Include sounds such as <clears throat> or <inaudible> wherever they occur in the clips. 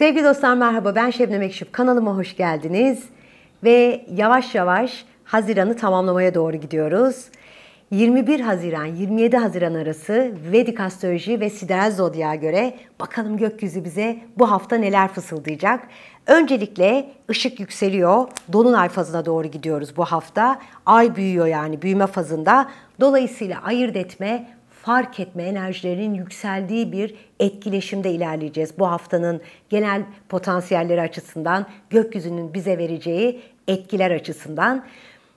Sevgili dostlar merhaba ben Şebnem Ekşif kanalıma hoş geldiniz. Ve yavaş yavaş Haziran'ı tamamlamaya doğru gidiyoruz. 21 Haziran 27 Haziran arası Vedik astroloji ve sideral zodyağa göre bakalım gökyüzü bize bu hafta neler fısıldayacak. Öncelikle ışık yükseliyor. Dolunay fazına doğru gidiyoruz bu hafta. Ay büyüyor yani büyüme fazında. Dolayısıyla ayırt etme, fark etme enerjilerinin yükseldiği bir etkileşimde ilerleyeceğiz. Bu haftanın genel potansiyelleri açısından, gökyüzünün bize vereceği etkiler açısından.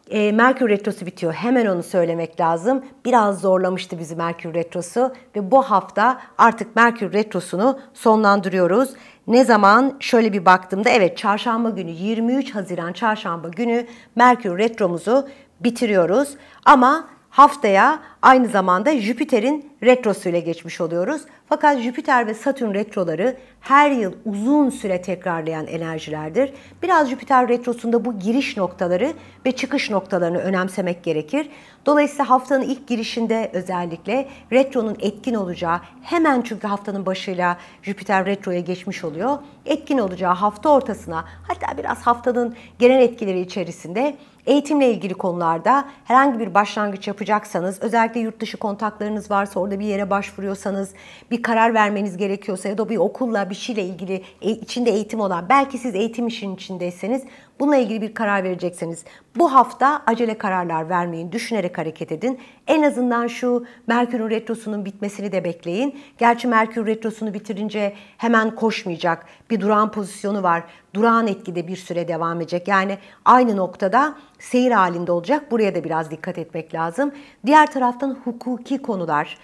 E, Merkür Retrosu bitiyor. Hemen onu söylemek lazım. Biraz zorlamıştı bizi Merkür Retrosu ve bu hafta artık Merkür Retrosunu sonlandırıyoruz. Ne zaman şöyle bir baktığımda evet çarşamba günü 23 Haziran çarşamba günü Merkür Retromuzu bitiriyoruz. Ama haftaya Aynı zamanda Jüpiter'in retrosuyla geçmiş oluyoruz. Fakat Jüpiter ve Satürn retroları her yıl uzun süre tekrarlayan enerjilerdir. Biraz Jüpiter retrosunda bu giriş noktaları ve çıkış noktalarını önemsemek gerekir. Dolayısıyla haftanın ilk girişinde özellikle retronun etkin olacağı, hemen çünkü haftanın başıyla Jüpiter retroya geçmiş oluyor. Etkin olacağı hafta ortasına hatta biraz haftanın genel etkileri içerisinde eğitimle ilgili konularda herhangi bir başlangıç yapacaksanız özellikle özellikle yurt dışı kontaklarınız varsa orada bir yere başvuruyorsanız bir karar vermeniz gerekiyorsa ya da bir okulla bir şeyle ilgili e, içinde eğitim olan belki siz eğitim işinin içindeyseniz Bununla ilgili bir karar verecekseniz bu hafta acele kararlar vermeyin, düşünerek hareket edin. En azından şu Merkür'ün retrosunun bitmesini de bekleyin. Gerçi Merkür retrosunu bitirince hemen koşmayacak. Bir durağan pozisyonu var. Durağan etkide bir süre devam edecek. Yani aynı noktada seyir halinde olacak. Buraya da biraz dikkat etmek lazım. Diğer taraftan hukuki konular,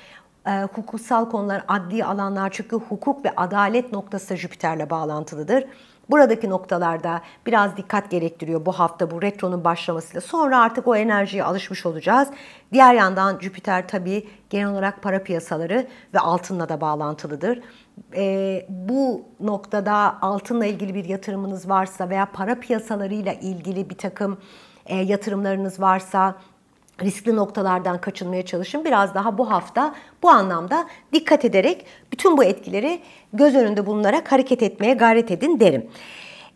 e, hukuksal konular, adli alanlar çünkü hukuk ve adalet noktası Jüpiter'le bağlantılıdır. Buradaki noktalarda biraz dikkat gerektiriyor bu hafta bu retronun başlamasıyla. Sonra artık o enerjiye alışmış olacağız. Diğer yandan Jüpiter tabii genel olarak para piyasaları ve altınla da bağlantılıdır. E, bu noktada altınla ilgili bir yatırımınız varsa veya para piyasalarıyla ilgili bir takım e, yatırımlarınız varsa riskli noktalardan kaçınmaya çalışın. Biraz daha bu hafta bu anlamda dikkat ederek bütün bu etkileri göz önünde bulunarak hareket etmeye gayret edin derim.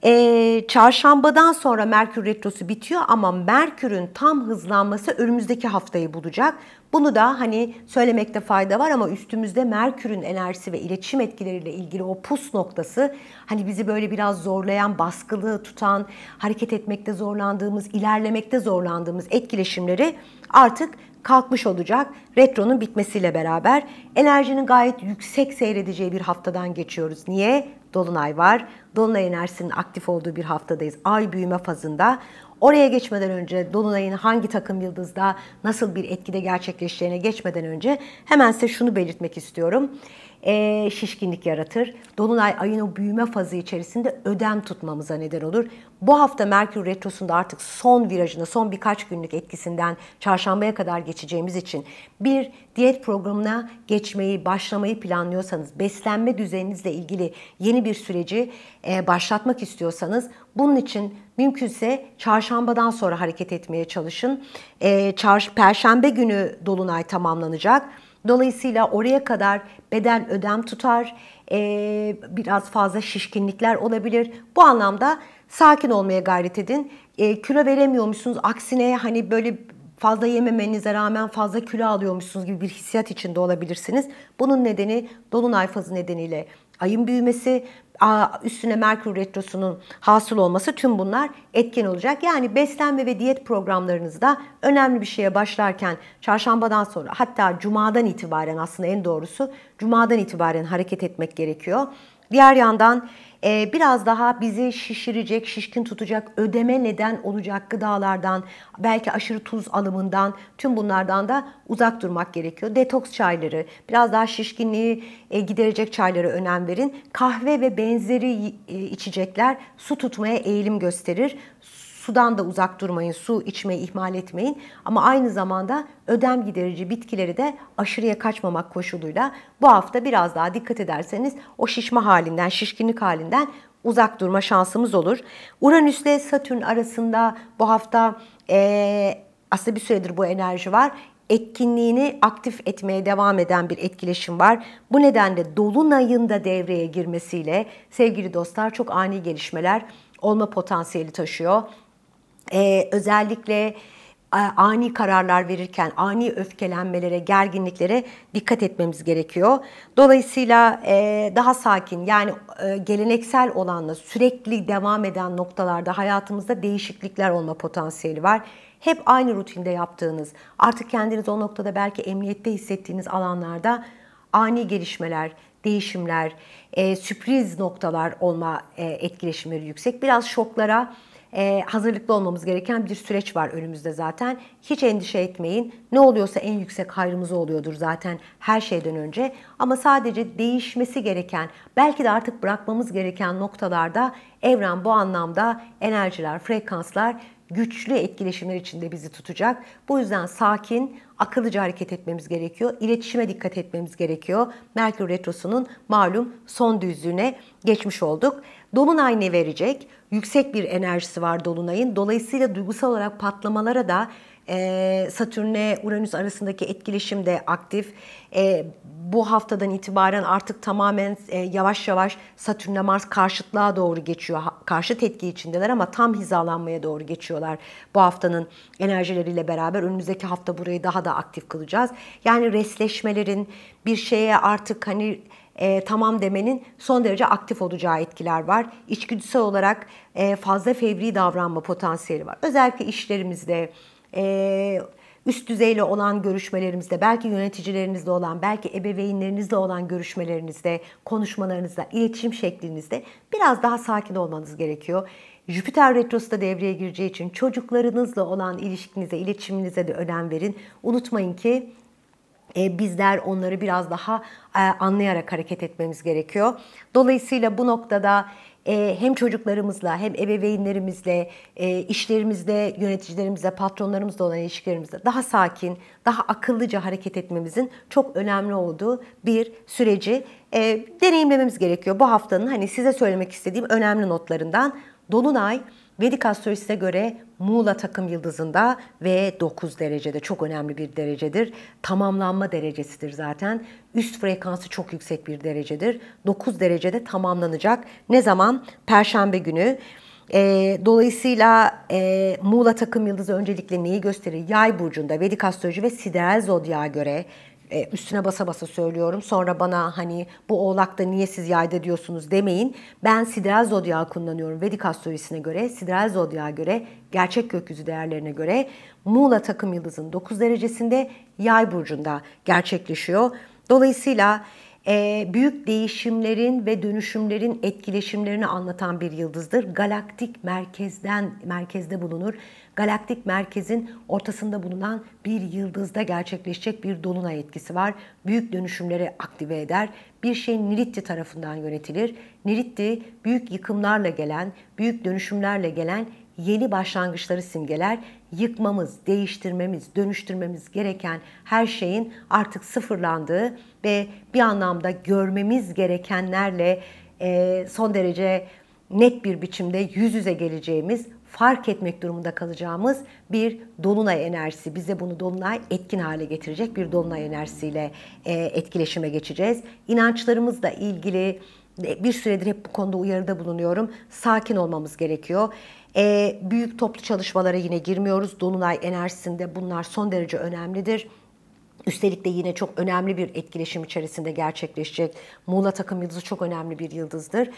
E, çarşambadan sonra Merkür Retrosu bitiyor ama Merkür'ün tam hızlanması önümüzdeki haftayı bulacak. Bunu da hani söylemekte fayda var ama üstümüzde Merkür'ün enerjisi ve iletişim etkileriyle ilgili o pus noktası hani bizi böyle biraz zorlayan, baskılı tutan, hareket etmekte zorlandığımız, ilerlemekte zorlandığımız etkileşimleri artık kalkmış olacak retronun bitmesiyle beraber. Enerjinin gayet yüksek seyredeceği bir haftadan geçiyoruz. Niye? dolunay var. Dolunay enerjisinin aktif olduğu bir haftadayız. Ay büyüme fazında. Oraya geçmeden önce Dolunay'ın hangi takım yıldızda nasıl bir etkide gerçekleşeceğine geçmeden önce hemen size şunu belirtmek istiyorum e, şişkinlik yaratır. Dolunay ayın o büyüme fazı içerisinde ödem tutmamıza neden olur. Bu hafta Merkür Retrosu'nda artık son virajına, son birkaç günlük etkisinden çarşambaya kadar geçeceğimiz için bir diyet programına geçmeyi, başlamayı planlıyorsanız, beslenme düzeninizle ilgili yeni bir süreci e, başlatmak istiyorsanız bunun için mümkünse çarşambadan sonra hareket etmeye çalışın. E, çarş Perşembe günü dolunay tamamlanacak Dolayısıyla oraya kadar beden ödem tutar, biraz fazla şişkinlikler olabilir. Bu anlamda sakin olmaya gayret edin. kilo veremiyormuşsunuz, aksine hani böyle fazla yememenize rağmen fazla kilo alıyormuşsunuz gibi bir hissiyat içinde olabilirsiniz. Bunun nedeni dolunay fazı nedeniyle ayın büyümesi, üstüne Merkür Retrosu'nun hasıl olması tüm bunlar etken olacak. Yani beslenme ve diyet programlarınızda önemli bir şeye başlarken çarşambadan sonra hatta cumadan itibaren aslında en doğrusu cumadan itibaren hareket etmek gerekiyor. Diğer yandan ee, biraz daha bizi şişirecek, şişkin tutacak, ödeme neden olacak gıdalardan, belki aşırı tuz alımından, tüm bunlardan da uzak durmak gerekiyor. Detoks çayları, biraz daha şişkinliği e, giderecek çaylara önem verin. Kahve ve benzeri e, içecekler su tutmaya eğilim gösterir. Sudan da uzak durmayın, su içmeyi ihmal etmeyin ama aynı zamanda ödem giderici bitkileri de aşırıya kaçmamak koşuluyla bu hafta biraz daha dikkat ederseniz o şişme halinden, şişkinlik halinden uzak durma şansımız olur. Uranüs ile Satürn arasında bu hafta e, aslında bir süredir bu enerji var etkinliğini aktif etmeye devam eden bir etkileşim var. Bu nedenle dolunayın da devreye girmesiyle sevgili dostlar çok ani gelişmeler olma potansiyeli taşıyor. Ee, e, özellikle ani kararlar verirken ani öfkelenmelere, gerginliklere dikkat etmemiz gerekiyor. Dolayısıyla e, daha sakin yani e, geleneksel olanla sürekli devam eden noktalarda hayatımızda değişiklikler olma potansiyeli var. Hep aynı rutinde yaptığınız, artık kendiniz o noktada belki emniyette hissettiğiniz alanlarda ani gelişmeler, değişimler, e, sürpriz noktalar olma etkileşimleri yüksek. Biraz şoklara, e, hazırlıklı olmamız gereken bir süreç var önümüzde zaten. Hiç endişe etmeyin. Ne oluyorsa en yüksek hayrımız oluyordur zaten her şeyden önce. Ama sadece değişmesi gereken, belki de artık bırakmamız gereken noktalarda evren bu anlamda enerjiler, frekanslar güçlü etkileşimler içinde bizi tutacak. Bu yüzden sakin, akıllıca hareket etmemiz gerekiyor. İletişime dikkat etmemiz gerekiyor. Merkür Retrosu'nun malum son düzlüğüne geçmiş olduk. Dolunay ne verecek? Yüksek bir enerjisi var Dolunay'ın. Dolayısıyla duygusal olarak patlamalara da e, Satürn'le Uranüs arasındaki etkileşim de aktif. E, bu haftadan itibaren artık tamamen e, yavaş yavaş Satürn'le Mars karşıtlığa doğru geçiyor. Ha, karşıt etki içindeler ama tam hizalanmaya doğru geçiyorlar bu haftanın enerjileriyle beraber. Önümüzdeki hafta burayı daha da aktif kılacağız. Yani resleşmelerin bir şeye artık hani e, tamam demenin son derece aktif olacağı etkiler var. İçgüdüsel olarak e, fazla fevri davranma potansiyeli var. Özellikle işlerimizde, e, üst düzeyle olan görüşmelerimizde, belki yöneticilerinizle olan, belki ebeveynlerinizle olan görüşmelerinizde, konuşmalarınızda, iletişim şeklinizde biraz daha sakin olmanız gerekiyor. Jüpiter Retrosu da devreye gireceği için çocuklarınızla olan ilişkinize, iletişiminize de önem verin. Unutmayın ki e, bizler onları biraz daha e, anlayarak hareket etmemiz gerekiyor. Dolayısıyla bu noktada e, hem çocuklarımızla hem ebeveynlerimizle, işlerimizde, yöneticilerimizle, patronlarımızla olan ilişkilerimizde daha sakin, daha akıllıca hareket etmemizin çok önemli olduğu bir süreci deneyimlememiz gerekiyor. Bu haftanın hani size söylemek istediğim önemli notlarından Dolunay Vedik astrolojisine göre Muğla takım yıldızında ve 9 derecede çok önemli bir derecedir. Tamamlanma derecesidir zaten. Üst frekansı çok yüksek bir derecedir. 9 derecede tamamlanacak. Ne zaman? Perşembe günü. E, dolayısıyla e, Muğla takım yıldızı öncelikle neyi gösterir? Yay burcunda Vedik astroloji ve sideral zodyağa göre e, üstüne basa basa söylüyorum. Sonra bana hani bu oğlakta niye siz yayda diyorsunuz demeyin. Ben sideral zodyağı kullanıyorum. Vedik astrolojisine göre, sideral zodyağa göre, gerçek gökyüzü değerlerine göre Muğla takım yıldızın 9 derecesinde yay burcunda gerçekleşiyor. Dolayısıyla e, büyük değişimlerin ve dönüşümlerin etkileşimlerini anlatan bir yıldızdır. Galaktik merkezden merkezde bulunur galaktik merkezin ortasında bulunan bir yıldızda gerçekleşecek bir dolunay etkisi var. Büyük dönüşümleri aktive eder. Bir şey Niritti tarafından yönetilir. Niritti büyük yıkımlarla gelen, büyük dönüşümlerle gelen yeni başlangıçları simgeler. Yıkmamız, değiştirmemiz, dönüştürmemiz gereken her şeyin artık sıfırlandığı ve bir anlamda görmemiz gerekenlerle son derece net bir biçimde yüz yüze geleceğimiz fark etmek durumunda kalacağımız bir dolunay enerjisi. Bize bunu dolunay etkin hale getirecek bir dolunay enerjisiyle e, etkileşime geçeceğiz. İnançlarımızla ilgili e, bir süredir hep bu konuda uyarıda bulunuyorum. Sakin olmamız gerekiyor. E, büyük toplu çalışmalara yine girmiyoruz. Dolunay enerjisinde bunlar son derece önemlidir. Üstelik de yine çok önemli bir etkileşim içerisinde gerçekleşecek. Muğla takım yıldızı çok önemli bir yıldızdır.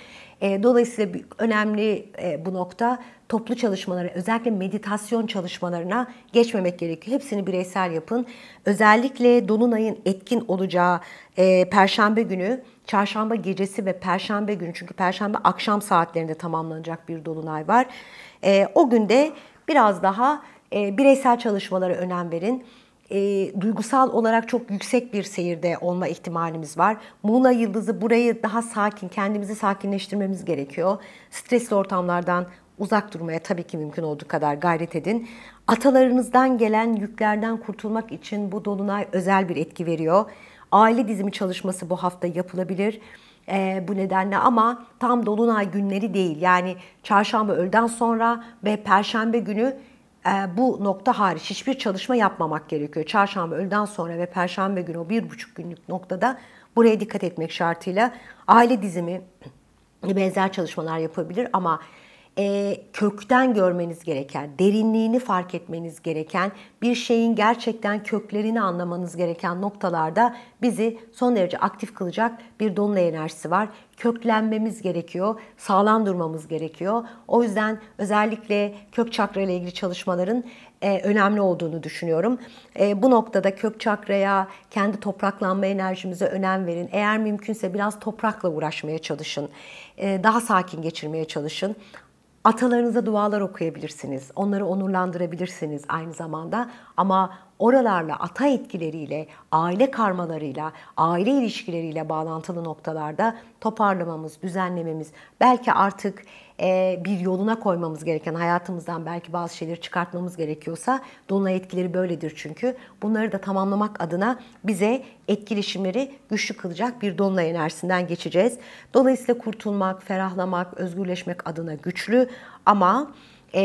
E, dolayısıyla önemli e, bu nokta toplu çalışmalara, özellikle meditasyon çalışmalarına geçmemek gerekiyor. Hepsini bireysel yapın. Özellikle Dolunay'ın etkin olacağı e, Perşembe günü, Çarşamba gecesi ve Perşembe günü çünkü Perşembe akşam saatlerinde tamamlanacak bir Dolunay var. E, o günde biraz daha bireysel çalışmalara önem verin e, duygusal olarak çok yüksek bir seyirde olma ihtimalimiz var. Muğla yıldızı burayı daha sakin, kendimizi sakinleştirmemiz gerekiyor. Stresli ortamlardan uzak durmaya tabii ki mümkün olduğu kadar gayret edin. Atalarınızdan gelen yüklerden kurtulmak için bu dolunay özel bir etki veriyor. Aile dizimi çalışması bu hafta yapılabilir. E, bu nedenle ama tam dolunay günleri değil. Yani çarşamba öğleden sonra ve perşembe günü ee, bu nokta hariç hiçbir çalışma yapmamak gerekiyor. Çarşamba öğleden sonra ve perşembe günü o bir buçuk günlük noktada buraya dikkat etmek şartıyla aile dizimi <clears throat> benzer çalışmalar yapabilir ama e, kökten görmeniz gereken, derinliğini fark etmeniz gereken, bir şeyin gerçekten köklerini anlamanız gereken noktalarda bizi son derece aktif kılacak bir dolunay enerjisi var. Köklenmemiz gerekiyor, sağlam durmamız gerekiyor. O yüzden özellikle kök çakra ile ilgili çalışmaların e, önemli olduğunu düşünüyorum. E, bu noktada kök çakraya, kendi topraklanma enerjimize önem verin. Eğer mümkünse biraz toprakla uğraşmaya çalışın. E, daha sakin geçirmeye çalışın. Atalarınıza dualar okuyabilirsiniz. Onları onurlandırabilirsiniz aynı zamanda ama oralarla ata etkileriyle, aile karmalarıyla, aile ilişkileriyle bağlantılı noktalarda toparlamamız, düzenlememiz, belki artık e, bir yoluna koymamız gereken, hayatımızdan belki bazı şeyleri çıkartmamız gerekiyorsa dolunay etkileri böyledir çünkü. Bunları da tamamlamak adına bize etkileşimleri güçlü kılacak bir dolunay enerjisinden geçeceğiz. Dolayısıyla kurtulmak, ferahlamak, özgürleşmek adına güçlü ama e,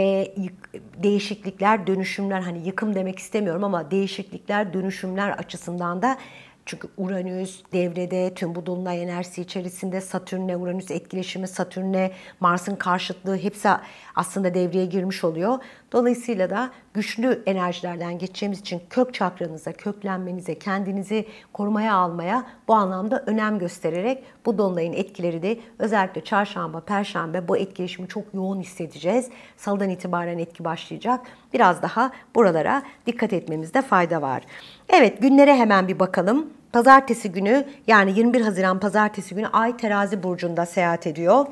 değişiklikler, dönüşümler hani yıkım demek istemiyorum ama değişiklikler, dönüşümler açısından da çünkü Uranüs devrede tüm bu dolunay enerjisi içerisinde Satürn'le Uranüs etkileşimi, Satürn'le Mars'ın karşıtlığı hepsi aslında devreye girmiş oluyor. Dolayısıyla da güçlü enerjilerden geçeceğimiz için kök çakranıza, köklenmenize, kendinizi korumaya almaya bu anlamda önem göstererek bu dolunayın etkileri de özellikle çarşamba, perşembe bu etkileşimi çok yoğun hissedeceğiz. Salıdan itibaren etki başlayacak. Biraz daha buralara dikkat etmemizde fayda var. Evet günlere hemen bir bakalım. Pazartesi günü yani 21 Haziran pazartesi günü Ay terazi burcunda seyahat ediyor.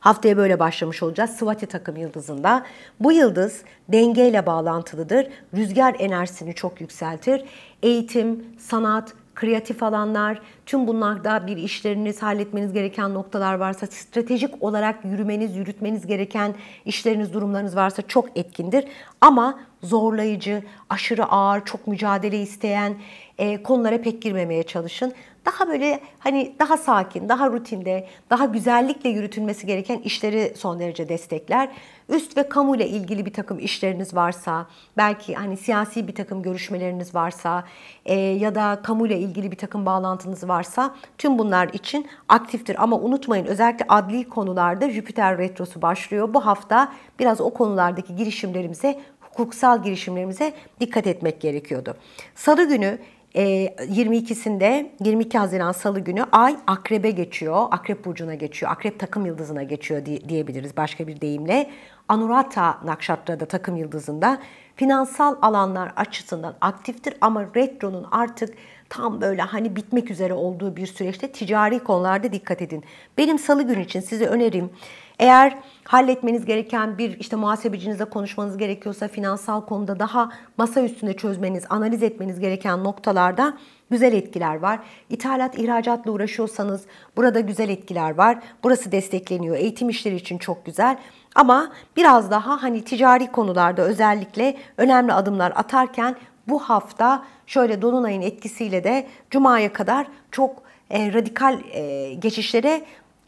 Haftaya böyle başlamış olacağız. Svati takım yıldızında. Bu yıldız dengeyle bağlantılıdır. Rüzgar enerjisini çok yükseltir. Eğitim, sanat, kreatif alanlar, tüm bunlarda bir işleriniz, halletmeniz gereken noktalar varsa, stratejik olarak yürümeniz, yürütmeniz gereken işleriniz, durumlarınız varsa çok etkindir. Ama zorlayıcı, aşırı ağır, çok mücadele isteyen e, konulara pek girmemeye çalışın daha böyle hani daha sakin, daha rutinde, daha güzellikle yürütülmesi gereken işleri son derece destekler. Üst ve kamu ile ilgili bir takım işleriniz varsa, belki hani siyasi bir takım görüşmeleriniz varsa e, ya da kamu ile ilgili bir takım bağlantınız varsa tüm bunlar için aktiftir. Ama unutmayın özellikle adli konularda Jüpiter Retrosu başlıyor. Bu hafta biraz o konulardaki girişimlerimize hukuksal girişimlerimize dikkat etmek gerekiyordu. Salı günü 22'sinde ee, 22 Haziran Salı günü Ay akrebe geçiyor. Akrep Burcu'na geçiyor. Akrep takım yıldızına geçiyor diyebiliriz başka bir deyimle. Anurata Nakşatra'da takım yıldızında finansal alanlar açısından aktiftir ama retronun artık tam böyle hani bitmek üzere olduğu bir süreçte ticari konularda dikkat edin. Benim salı günü için size önerim. Eğer halletmeniz gereken bir işte muhasebecinizle konuşmanız gerekiyorsa finansal konuda daha masa üstünde çözmeniz, analiz etmeniz gereken noktalarda güzel etkiler var. İthalat, ihracatla uğraşıyorsanız burada güzel etkiler var. Burası destekleniyor. Eğitim işleri için çok güzel. Ama biraz daha hani ticari konularda özellikle önemli adımlar atarken bu hafta şöyle Dolunay'ın etkisiyle de Cuma'ya kadar çok e, radikal e, geçişlere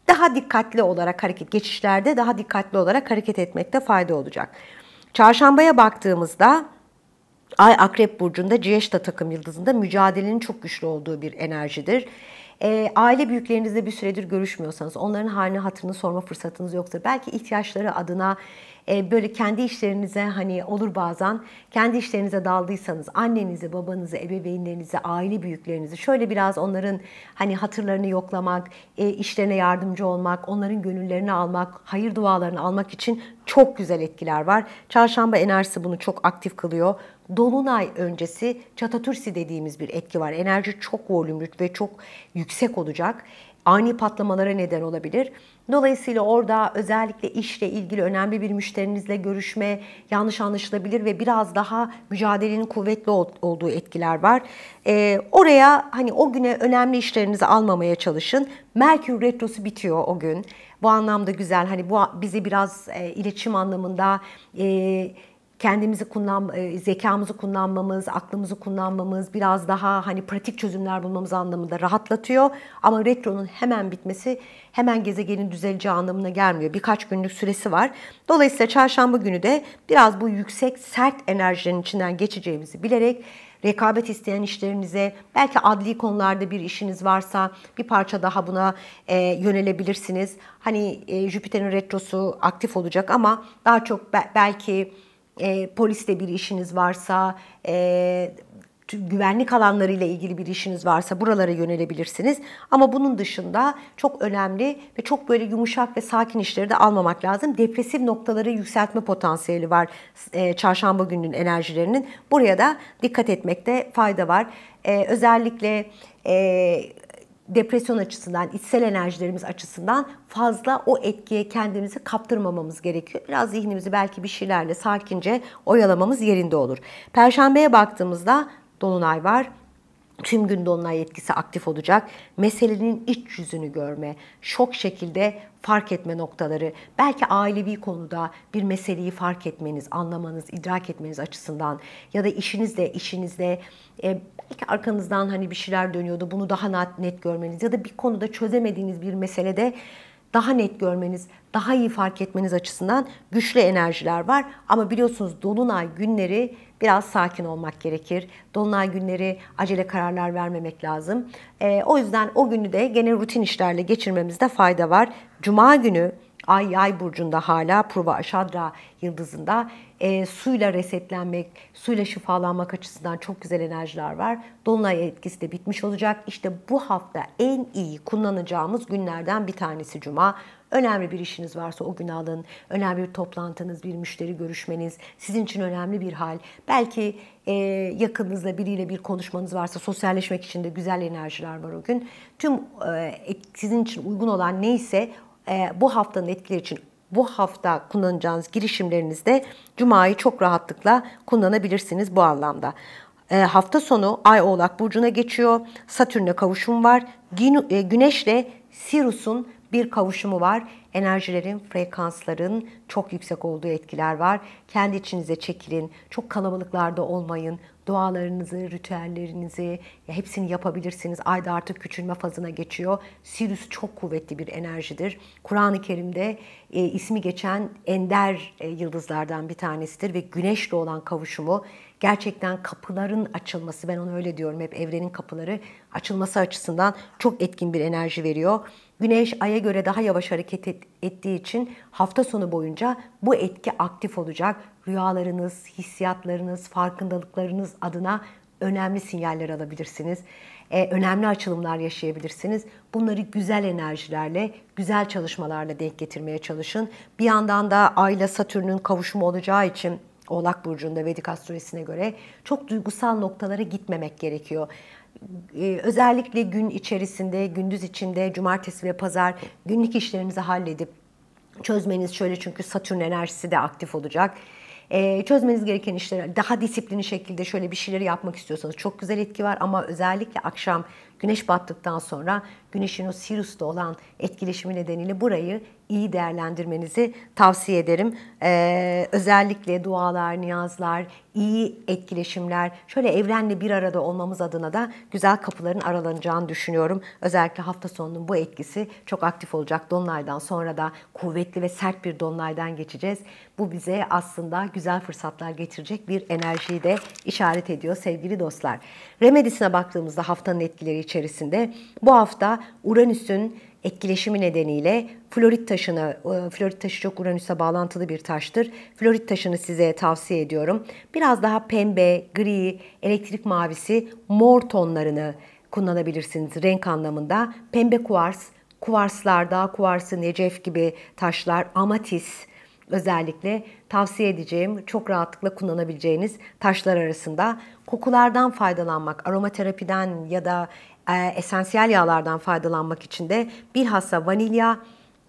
daha dikkatli olarak hareket geçişlerde daha dikkatli olarak hareket etmekte fayda olacak. Çarşambaya baktığımızda Ay Akrep Burcu'nda Ciyeşta takım yıldızında mücadelenin çok güçlü olduğu bir enerjidir. Ee, aile büyüklerinizle bir süredir görüşmüyorsanız onların halini hatırını sorma fırsatınız yoksa, Belki ihtiyaçları adına e, böyle kendi işlerinize hani olur bazen kendi işlerinize daldıysanız annenizi, babanızı, ebeveynlerinizi, aile büyüklerinizi şöyle biraz onların hani hatırlarını yoklamak, e, işlerine yardımcı olmak, onların gönüllerini almak, hayır dualarını almak için çok güzel etkiler var. Çarşamba enerjisi bunu çok aktif kılıyor dolunay öncesi çatatürsi dediğimiz bir etki var. Enerji çok volümlü ve çok yüksek olacak. Ani patlamalara neden olabilir. Dolayısıyla orada özellikle işle ilgili önemli bir müşterinizle görüşme yanlış anlaşılabilir ve biraz daha mücadelenin kuvvetli olduğu etkiler var. Ee, oraya hani o güne önemli işlerinizi almamaya çalışın. Merkür retrosu bitiyor o gün. Bu anlamda güzel hani bu bizi biraz e, iletişim anlamında e, kendimizi kullan e, zekamızı kullanmamız, aklımızı kullanmamız, biraz daha hani pratik çözümler bulmamız anlamında rahatlatıyor. Ama retronun hemen bitmesi hemen gezegenin düzeleceği anlamına gelmiyor. Birkaç günlük süresi var. Dolayısıyla çarşamba günü de biraz bu yüksek sert enerjilerin içinden geçeceğimizi bilerek rekabet isteyen işlerinize, belki adli konularda bir işiniz varsa bir parça daha buna e, yönelebilirsiniz. Hani e, Jüpiter'in retrosu aktif olacak ama daha çok be belki e, polisle bir işiniz varsa, e, güvenlik ile ilgili bir işiniz varsa buralara yönelebilirsiniz. Ama bunun dışında çok önemli ve çok böyle yumuşak ve sakin işleri de almamak lazım. Depresif noktaları yükseltme potansiyeli var e, çarşamba gününün enerjilerinin. Buraya da dikkat etmekte fayda var. E, özellikle e, depresyon açısından, içsel enerjilerimiz açısından fazla o etkiye kendimizi kaptırmamamız gerekiyor. Biraz zihnimizi belki bir şeylerle sakince oyalamamız yerinde olur. Perşembeye baktığımızda dolunay var. Tüm gün Dolunay etkisi aktif olacak. Meselenin iç yüzünü görme, şok şekilde fark etme noktaları, belki ailevi konuda bir meseleyi fark etmeniz, anlamanız, idrak etmeniz açısından ya da işinizde, işinizde e, belki arkanızdan hani bir şeyler dönüyordu, bunu daha net görmeniz ya da bir konuda çözemediğiniz bir meselede daha net görmeniz, daha iyi fark etmeniz açısından güçlü enerjiler var. Ama biliyorsunuz dolunay günleri biraz sakin olmak gerekir. Dolunay günleri acele kararlar vermemek lazım. E, o yüzden o günü de gene rutin işlerle geçirmemizde fayda var. Cuma günü Ay yay burcunda hala Prova Şadra yıldızında e, suyla resetlenmek, suyla şifalanmak açısından çok güzel enerjiler var. Dolunay etkisi de bitmiş olacak. İşte bu hafta en iyi kullanacağımız günlerden bir tanesi Cuma. Önemli bir işiniz varsa o gün alın. Önemli bir toplantınız, bir müşteri görüşmeniz, sizin için önemli bir hal. Belki e, yakınınızla biriyle bir konuşmanız varsa sosyalleşmek için de güzel enerjiler var o gün. Tüm e, sizin için uygun olan neyse ee, bu haftanın etkileri için bu hafta kullanacağınız girişimlerinizde Cuma'yı çok rahatlıkla kullanabilirsiniz bu anlamda. E, hafta sonu Ay Oğlak Burcu'na geçiyor. Satürn'e kavuşum var. E, Güneş'le Sirus'un bir kavuşumu var enerjilerin, frekansların çok yüksek olduğu etkiler var. Kendi içinize çekilin, çok kalabalıklarda olmayın, dualarınızı, ritüellerinizi ya hepsini yapabilirsiniz. Ay da artık küçülme fazına geçiyor. Sirius çok kuvvetli bir enerjidir. Kur'an-ı Kerim'de e, ismi geçen ender e, yıldızlardan bir tanesidir ve güneşle olan kavuşumu gerçekten kapıların açılması ben onu öyle diyorum hep evrenin kapıları açılması açısından çok etkin bir enerji veriyor. Güneş aya göre daha yavaş hareket et, ettiği için hafta sonu boyunca bu etki aktif olacak. Rüyalarınız, hissiyatlarınız, farkındalıklarınız adına önemli sinyaller alabilirsiniz. Ee, önemli açılımlar yaşayabilirsiniz. Bunları güzel enerjilerle, güzel çalışmalarla denk getirmeye çalışın. Bir yandan da Ay'la Satürn'ün kavuşumu olacağı için Oğlak Burcu'nda Vedika süresine göre çok duygusal noktalara gitmemek gerekiyor. Ee, özellikle gün içerisinde, gündüz içinde, cumartesi ve pazar günlük işlerinizi halledip çözmeniz şöyle çünkü Satürn enerjisi de aktif olacak. Ee, çözmeniz gereken işleri daha disiplinli şekilde şöyle bir şeyleri yapmak istiyorsanız çok güzel etki var ama özellikle akşam güneş battıktan sonra Güneşin o Sirius'ta olan etkileşimi nedeniyle burayı iyi değerlendirmenizi tavsiye ederim. Ee, özellikle dualar, niyazlar, iyi etkileşimler, şöyle evrenle bir arada olmamız adına da güzel kapıların aralanacağını düşünüyorum. Özellikle hafta sonunun bu etkisi çok aktif olacak. Dolunaydan sonra da kuvvetli ve sert bir dolunaydan geçeceğiz. Bu bize aslında güzel fırsatlar getirecek bir enerjiyi de işaret ediyor sevgili dostlar. Remedisine baktığımızda haftanın etkileri içerisinde bu hafta Uranüs'ün etkileşimi nedeniyle florit taşını, e, florit taşı çok Uranüs'e bağlantılı bir taştır. Florit taşını size tavsiye ediyorum. Biraz daha pembe, gri, elektrik mavisi, mor tonlarını kullanabilirsiniz renk anlamında. Pembe kuvars, kuvarslar, dağ kuvarsı, necef gibi taşlar, amatis özellikle tavsiye edeceğim, çok rahatlıkla kullanabileceğiniz taşlar arasında kokulardan faydalanmak, aromaterapiden ya da e, esansiyel yağlardan faydalanmak için de bilhassa vanilya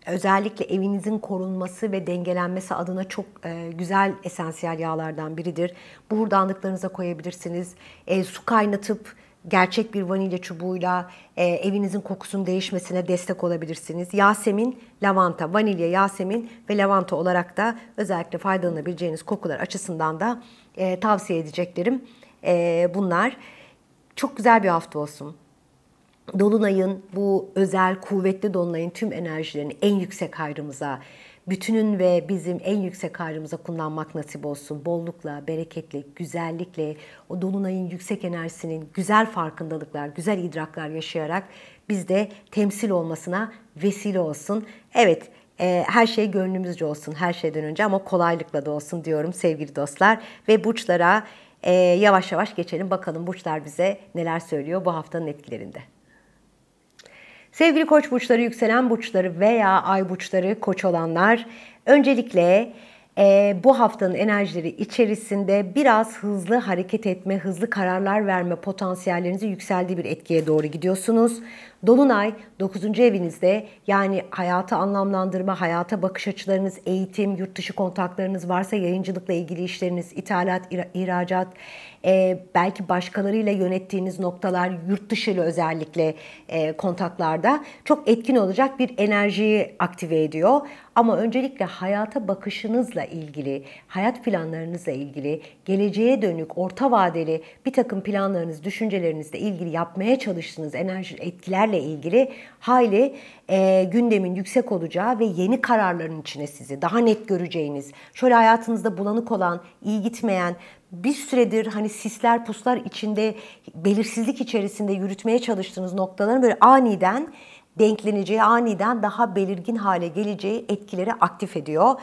özellikle evinizin korunması ve dengelenmesi adına çok e, güzel esansiyel yağlardan biridir. Buhurdanlıklarınıza koyabilirsiniz. E, su kaynatıp gerçek bir vanilya çubuğuyla e, evinizin kokusunun değişmesine destek olabilirsiniz. Yasemin, lavanta, vanilya, yasemin ve lavanta olarak da özellikle faydalanabileceğiniz kokular açısından da tavsiye edeceklerim bunlar. Çok güzel bir hafta olsun. Dolunay'ın bu özel kuvvetli Dolunay'ın tüm enerjilerini en yüksek hayrımıza, bütünün ve bizim en yüksek hayrımıza kullanmak nasip olsun. Bollukla, bereketle, güzellikle, o Dolunay'ın yüksek enerjisinin güzel farkındalıklar, güzel idraklar yaşayarak bizde temsil olmasına vesile olsun. Evet, e, her şey gönlümüzce olsun her şeyden önce ama kolaylıkla da olsun diyorum sevgili dostlar. Ve burçlara e, yavaş yavaş geçelim bakalım burçlar bize neler söylüyor bu haftanın etkilerinde. Sevgili koç burçları, yükselen burçları veya ay burçları koç olanlar öncelikle e, bu haftanın enerjileri içerisinde biraz hızlı hareket etme, hızlı kararlar verme potansiyellerinizi yükseldiği bir etkiye doğru gidiyorsunuz. Dolunay 9. evinizde yani hayata anlamlandırma, hayata bakış açılarınız, eğitim, yurt dışı kontaklarınız varsa yayıncılıkla ilgili işleriniz, ithalat, ihracat, e, belki başkalarıyla yönettiğiniz noktalar, yurt dışı ile özellikle e, kontaklarda çok etkin olacak bir enerjiyi aktive ediyor. Ama öncelikle hayata bakışınızla ilgili, hayat planlarınızla ilgili, geleceğe dönük, orta vadeli bir takım planlarınız, düşüncelerinizle ilgili yapmaya çalıştığınız enerji etkilerle meselelerle ilgili hayli e, gündemin yüksek olacağı ve yeni kararların içine sizi daha net göreceğiniz, şöyle hayatınızda bulanık olan, iyi gitmeyen, bir süredir hani sisler puslar içinde belirsizlik içerisinde yürütmeye çalıştığınız noktaların böyle aniden denkleneceği, aniden daha belirgin hale geleceği etkileri aktif ediyor.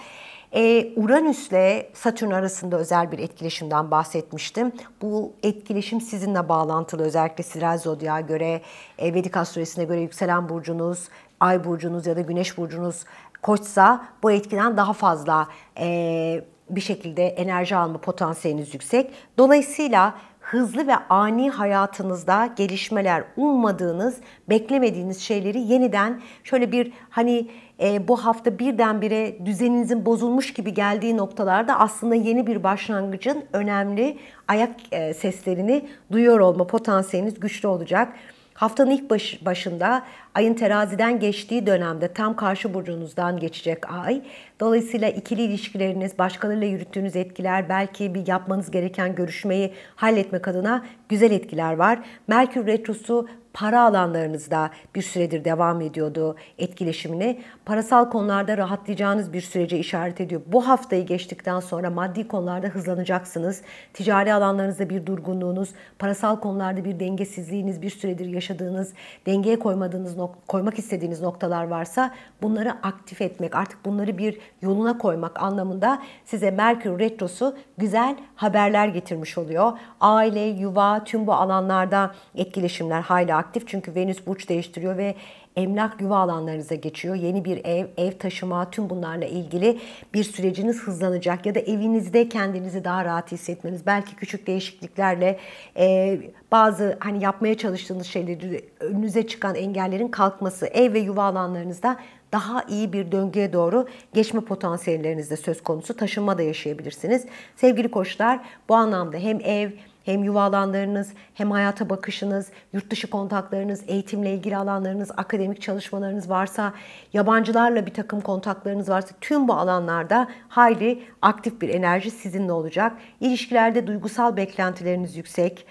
Ee, Uranüs'le Satürn arasında özel bir etkileşimden bahsetmiştim. Bu etkileşim sizinle bağlantılı özellikle Siral Zodya'ya göre, e, Vedik astrolojisine göre yükselen burcunuz, ay burcunuz ya da güneş burcunuz koçsa bu etkiden daha fazla e, bir şekilde enerji alma potansiyeliniz yüksek. Dolayısıyla hızlı ve ani hayatınızda gelişmeler ummadığınız, beklemediğiniz şeyleri yeniden şöyle bir hani e, bu hafta birdenbire düzeninizin bozulmuş gibi geldiği noktalarda aslında yeni bir başlangıcın önemli ayak e, seslerini duyuyor olma potansiyeliniz güçlü olacak. Haftanın ilk baş, başında ayın teraziden geçtiği dönemde tam karşı burcunuzdan geçecek ay. Dolayısıyla ikili ilişkileriniz, başkalarıyla yürüttüğünüz etkiler, belki bir yapmanız gereken görüşmeyi halletmek adına güzel etkiler var. Merkür Retrosu para alanlarınızda bir süredir devam ediyordu etkileşimini Parasal konularda rahatlayacağınız bir sürece işaret ediyor. Bu haftayı geçtikten sonra maddi konularda hızlanacaksınız. Ticari alanlarınızda bir durgunluğunuz, parasal konularda bir dengesizliğiniz, bir süredir yaşadığınız, dengeye koymadığınız, koymak istediğiniz noktalar varsa bunları aktif etmek, artık bunları bir yoluna koymak anlamında size Merkür Retrosu güzel haberler getirmiş oluyor. Aile, yuva, tüm bu alanlarda etkileşimler hala aktif çünkü Venüs burç değiştiriyor ve emlak yuva alanlarınıza geçiyor. Yeni bir ev, ev taşıma tüm bunlarla ilgili bir süreciniz hızlanacak ya da evinizde kendinizi daha rahat hissetmeniz, belki küçük değişikliklerle e, bazı hani yapmaya çalıştığınız şeyleri önünüze çıkan engellerin kalkması, ev ve yuva alanlarınızda daha iyi bir döngüye doğru geçme potansiyellerinizde söz konusu. Taşınma da yaşayabilirsiniz. Sevgili koçlar bu anlamda hem ev hem yuvalanlarınız, hem hayata bakışınız, yurt dışı kontaklarınız, eğitimle ilgili alanlarınız, akademik çalışmalarınız varsa, yabancılarla bir takım kontaklarınız varsa tüm bu alanlarda hayli aktif bir enerji sizinle olacak. İlişkilerde duygusal beklentileriniz yüksek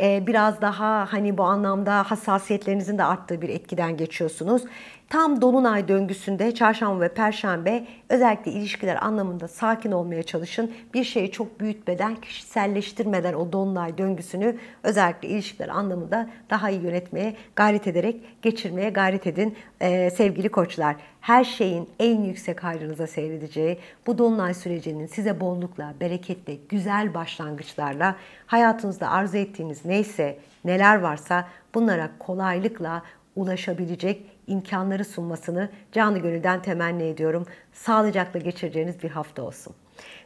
ee, biraz daha hani bu anlamda hassasiyetlerinizin de arttığı bir etkiden geçiyorsunuz. Tam dolunay döngüsünde çarşamba ve perşembe özellikle ilişkiler anlamında sakin olmaya çalışın. Bir şeyi çok büyütmeden, kişiselleştirmeden o dolunay döngüsünü özellikle ilişkiler anlamında daha iyi yönetmeye gayret ederek geçirmeye gayret edin ee, sevgili koçlar. Her şeyin en yüksek hayrınıza seyredeceği bu dolunay sürecinin size bollukla, bereketle, güzel başlangıçlarla hayatınızda arzu ettiğiniz neyse, neler varsa bunlara kolaylıkla ulaşabilecek imkanları sunmasını canı gönülden temenni ediyorum. Sağlıcakla geçireceğiniz bir hafta olsun.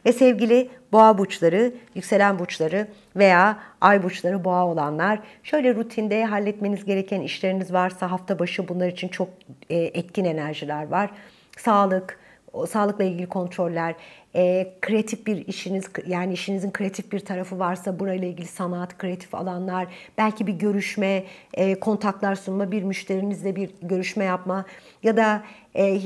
Ve sevgili boğa burçları, yükselen burçları veya ay burçları boğa olanlar şöyle rutinde halletmeniz gereken işleriniz varsa hafta başı bunlar için çok e, etkin enerjiler var. Sağlık, o, sağlıkla ilgili kontroller, e, kreatif bir işiniz yani işinizin kreatif bir tarafı varsa burayla ilgili sanat, kreatif alanlar, belki bir görüşme, e, kontaklar sunma, bir müşterinizle bir görüşme yapma ya da e,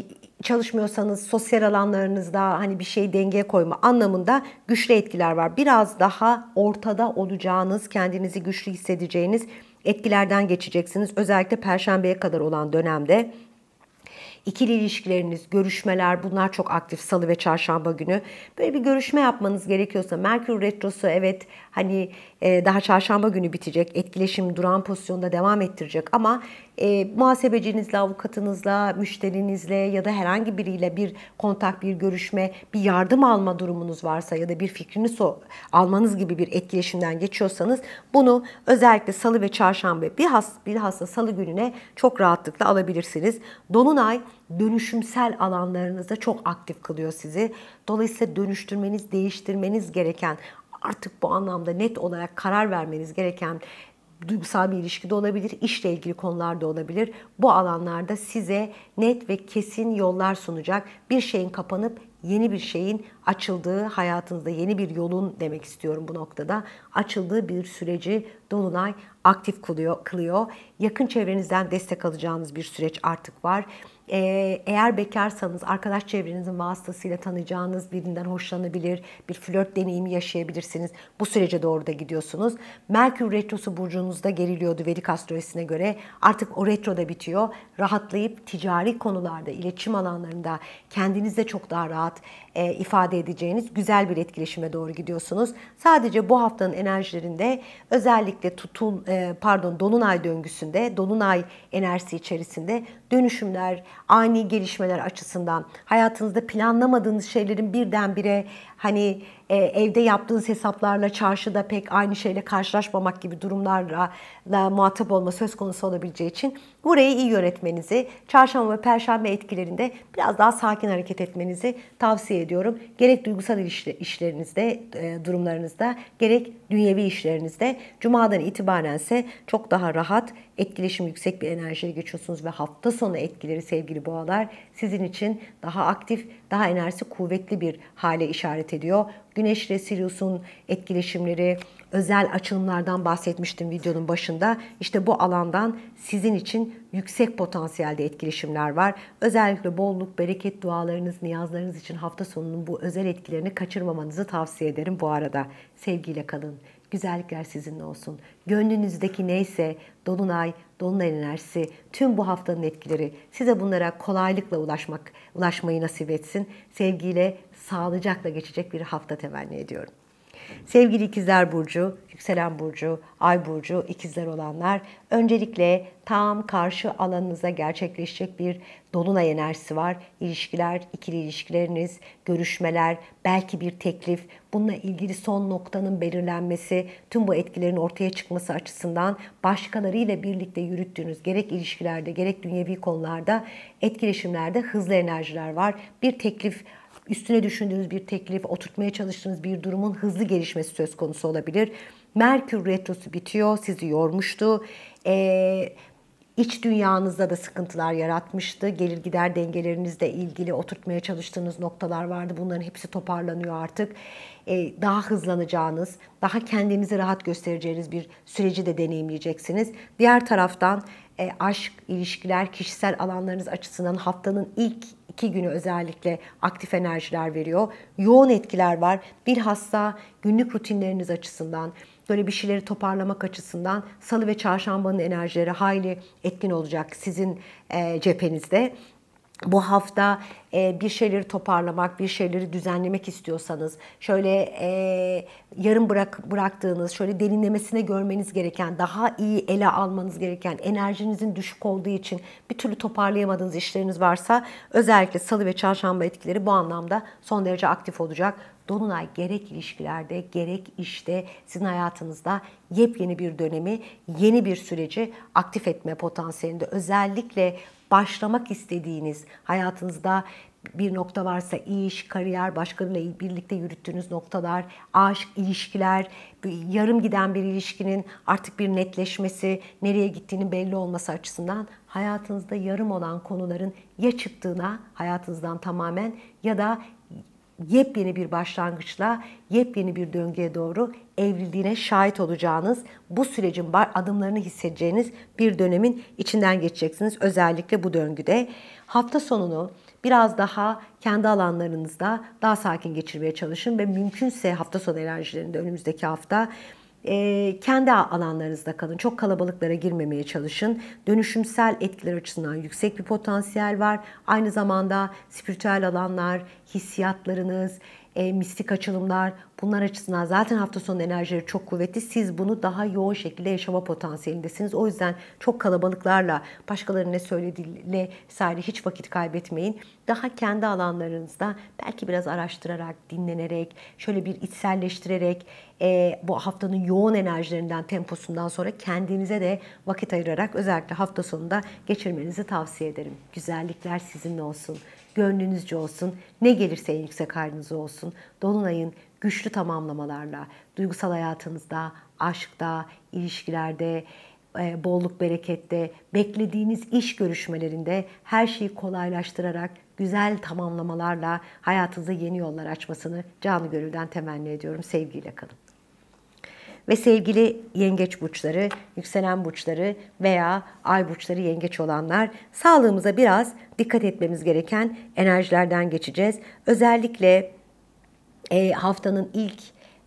çalışmıyorsanız sosyal alanlarınızda hani bir şey denge koyma anlamında güçlü etkiler var. Biraz daha ortada olacağınız, kendinizi güçlü hissedeceğiniz etkilerden geçeceksiniz. Özellikle perşembeye kadar olan dönemde ikili ilişkileriniz, görüşmeler bunlar çok aktif salı ve çarşamba günü. Böyle bir görüşme yapmanız gerekiyorsa Merkür Retrosu evet Hani e, daha çarşamba günü bitecek. Etkileşim duran pozisyonda devam ettirecek ama e, muhasebecinizle, avukatınızla, müşterinizle ya da herhangi biriyle bir kontak, bir görüşme, bir yardım alma durumunuz varsa ya da bir fikrini so almanız gibi bir etkileşimden geçiyorsanız bunu özellikle salı ve çarşamba bilhassa, bilhassa salı gününe çok rahatlıkla alabilirsiniz. Dolunay dönüşümsel alanlarınızda çok aktif kılıyor sizi. Dolayısıyla dönüştürmeniz, değiştirmeniz gereken artık bu anlamda net olarak karar vermeniz gereken duygusal bir ilişkide olabilir, işle ilgili konularda olabilir. Bu alanlarda size net ve kesin yollar sunacak bir şeyin kapanıp yeni bir şeyin açıldığı hayatınızda yeni bir yolun demek istiyorum bu noktada açıldığı bir süreci dolunay aktif kılıyor. kılıyor. Yakın çevrenizden destek alacağınız bir süreç artık var. Ee, eğer bekarsanız arkadaş çevrenizin vasıtasıyla tanıyacağınız birinden hoşlanabilir, bir flört deneyimi yaşayabilirsiniz. Bu sürece doğru da gidiyorsunuz. Merkür Retrosu burcunuzda geriliyordu Vedik astrolojisine göre. Artık o retro da bitiyor. Rahatlayıp ticari konularda, iletişim alanlarında kendinizde çok daha rahat, e, ifade edeceğiniz güzel bir etkileşime doğru gidiyorsunuz. Sadece bu haftanın enerjilerinde özellikle tutun e, pardon dolunay döngüsünde, dolunay enerjisi içerisinde dönüşümler, ani gelişmeler açısından hayatınızda planlamadığınız şeylerin birdenbire hani e, evde yaptığınız hesaplarla çarşıda pek aynı şeyle karşılaşmamak gibi durumlarla da muhatap olma söz konusu olabileceği için burayı iyi yönetmenizi, çarşamba ve perşembe etkilerinde biraz daha sakin hareket etmenizi tavsiye ediyorum. Gerek duygusal işlerinizde, e, durumlarınızda, gerek dünyevi işlerinizde cumadan itibaren ise çok daha rahat, Etkileşim yüksek bir enerjiye geçiyorsunuz ve hafta sonu etkileri sevgili boğalar sizin için daha aktif, daha enerjisi kuvvetli bir hale işaret ediyor. Güneş ve Sirius'un etkileşimleri, özel açılımlardan bahsetmiştim videonun başında. İşte bu alandan sizin için yüksek potansiyelde etkileşimler var. Özellikle bolluk, bereket dualarınız, niyazlarınız için hafta sonunun bu özel etkilerini kaçırmamanızı tavsiye ederim bu arada. Sevgiyle kalın. Güzellikler sizinle olsun. Gönlünüzdeki neyse dolunay, dolunay enerjisi, tüm bu haftanın etkileri size bunlara kolaylıkla ulaşmak, ulaşmayı nasip etsin. Sevgiyle, sağlıcakla geçecek bir hafta temenni ediyorum. Sevgili İkizler Burcu, yükselen burcu, ay burcu, ikizler olanlar öncelikle tam karşı alanınıza gerçekleşecek bir dolunay enerjisi var. İlişkiler, ikili ilişkileriniz, görüşmeler, belki bir teklif, bununla ilgili son noktanın belirlenmesi, tüm bu etkilerin ortaya çıkması açısından başkalarıyla birlikte yürüttüğünüz gerek ilişkilerde gerek dünyevi konularda etkileşimlerde hızlı enerjiler var. Bir teklif üstüne düşündüğünüz bir teklif, oturtmaya çalıştığınız bir durumun hızlı gelişmesi söz konusu olabilir. Merkür retrosu bitiyor, sizi yormuştu. Ee, İç dünyanızda da sıkıntılar yaratmıştı. Gelir gider dengelerinizle ilgili oturtmaya çalıştığınız noktalar vardı. Bunların hepsi toparlanıyor artık. Ee, daha hızlanacağınız, daha kendinizi rahat göstereceğiniz bir süreci de deneyimleyeceksiniz. Diğer taraftan e, aşk, ilişkiler, kişisel alanlarınız açısından haftanın ilk iki günü özellikle aktif enerjiler veriyor. Yoğun etkiler var. Bilhassa günlük rutinleriniz açısından, böyle bir şeyleri toparlamak açısından salı ve çarşambanın enerjileri hayli etkin olacak sizin e, cephenizde bu hafta e, bir şeyleri toparlamak, bir şeyleri düzenlemek istiyorsanız, şöyle e, yarım bırak bıraktığınız, şöyle derinlemesine görmeniz gereken, daha iyi ele almanız gereken, enerjinizin düşük olduğu için bir türlü toparlayamadığınız işleriniz varsa, özellikle salı ve çarşamba etkileri bu anlamda son derece aktif olacak. Dolunay gerek ilişkilerde gerek işte sizin hayatınızda yepyeni bir dönemi, yeni bir süreci aktif etme potansiyelinde. Özellikle başlamak istediğiniz hayatınızda bir nokta varsa iş, kariyer, başkalarıyla birlikte yürüttüğünüz noktalar, aşk, ilişkiler, yarım giden bir ilişkinin artık bir netleşmesi, nereye gittiğinin belli olması açısından hayatınızda yarım olan konuların ya çıktığına hayatınızdan tamamen ya da yepyeni bir başlangıçla yepyeni bir döngüye doğru evrildiğine şahit olacağınız, bu sürecin adımlarını hissedeceğiniz bir dönemin içinden geçeceksiniz. Özellikle bu döngüde hafta sonunu biraz daha kendi alanlarınızda daha sakin geçirmeye çalışın ve mümkünse hafta sonu enerjilerinde önümüzdeki hafta e, kendi alanlarınızda kalın. Çok kalabalıklara girmemeye çalışın. Dönüşümsel etkiler açısından yüksek bir potansiyel var. Aynı zamanda spiritüel alanlar, hissiyatlarınız, e, mistik açılımlar bunlar açısından zaten hafta sonu enerjileri çok kuvvetli. Siz bunu daha yoğun şekilde yaşama potansiyelindesiniz. O yüzden çok kalabalıklarla başkalarının ne söylediğiyle sadece hiç vakit kaybetmeyin. Daha kendi alanlarınızda belki biraz araştırarak, dinlenerek, şöyle bir içselleştirerek e, bu haftanın yoğun enerjilerinden, temposundan sonra kendinize de vakit ayırarak özellikle hafta sonunda geçirmenizi tavsiye ederim. Güzellikler sizinle olsun gönlünüzce olsun, ne gelirse en yüksek haliniz olsun. Dolunay'ın güçlü tamamlamalarla duygusal hayatınızda, aşkta, ilişkilerde, e, bolluk berekette, beklediğiniz iş görüşmelerinde her şeyi kolaylaştırarak güzel tamamlamalarla hayatınıza yeni yollar açmasını canı gönülden temenni ediyorum. Sevgiyle kalın ve sevgili yengeç burçları, yükselen burçları veya ay burçları yengeç olanlar sağlığımıza biraz dikkat etmemiz gereken enerjilerden geçeceğiz. Özellikle e, haftanın ilk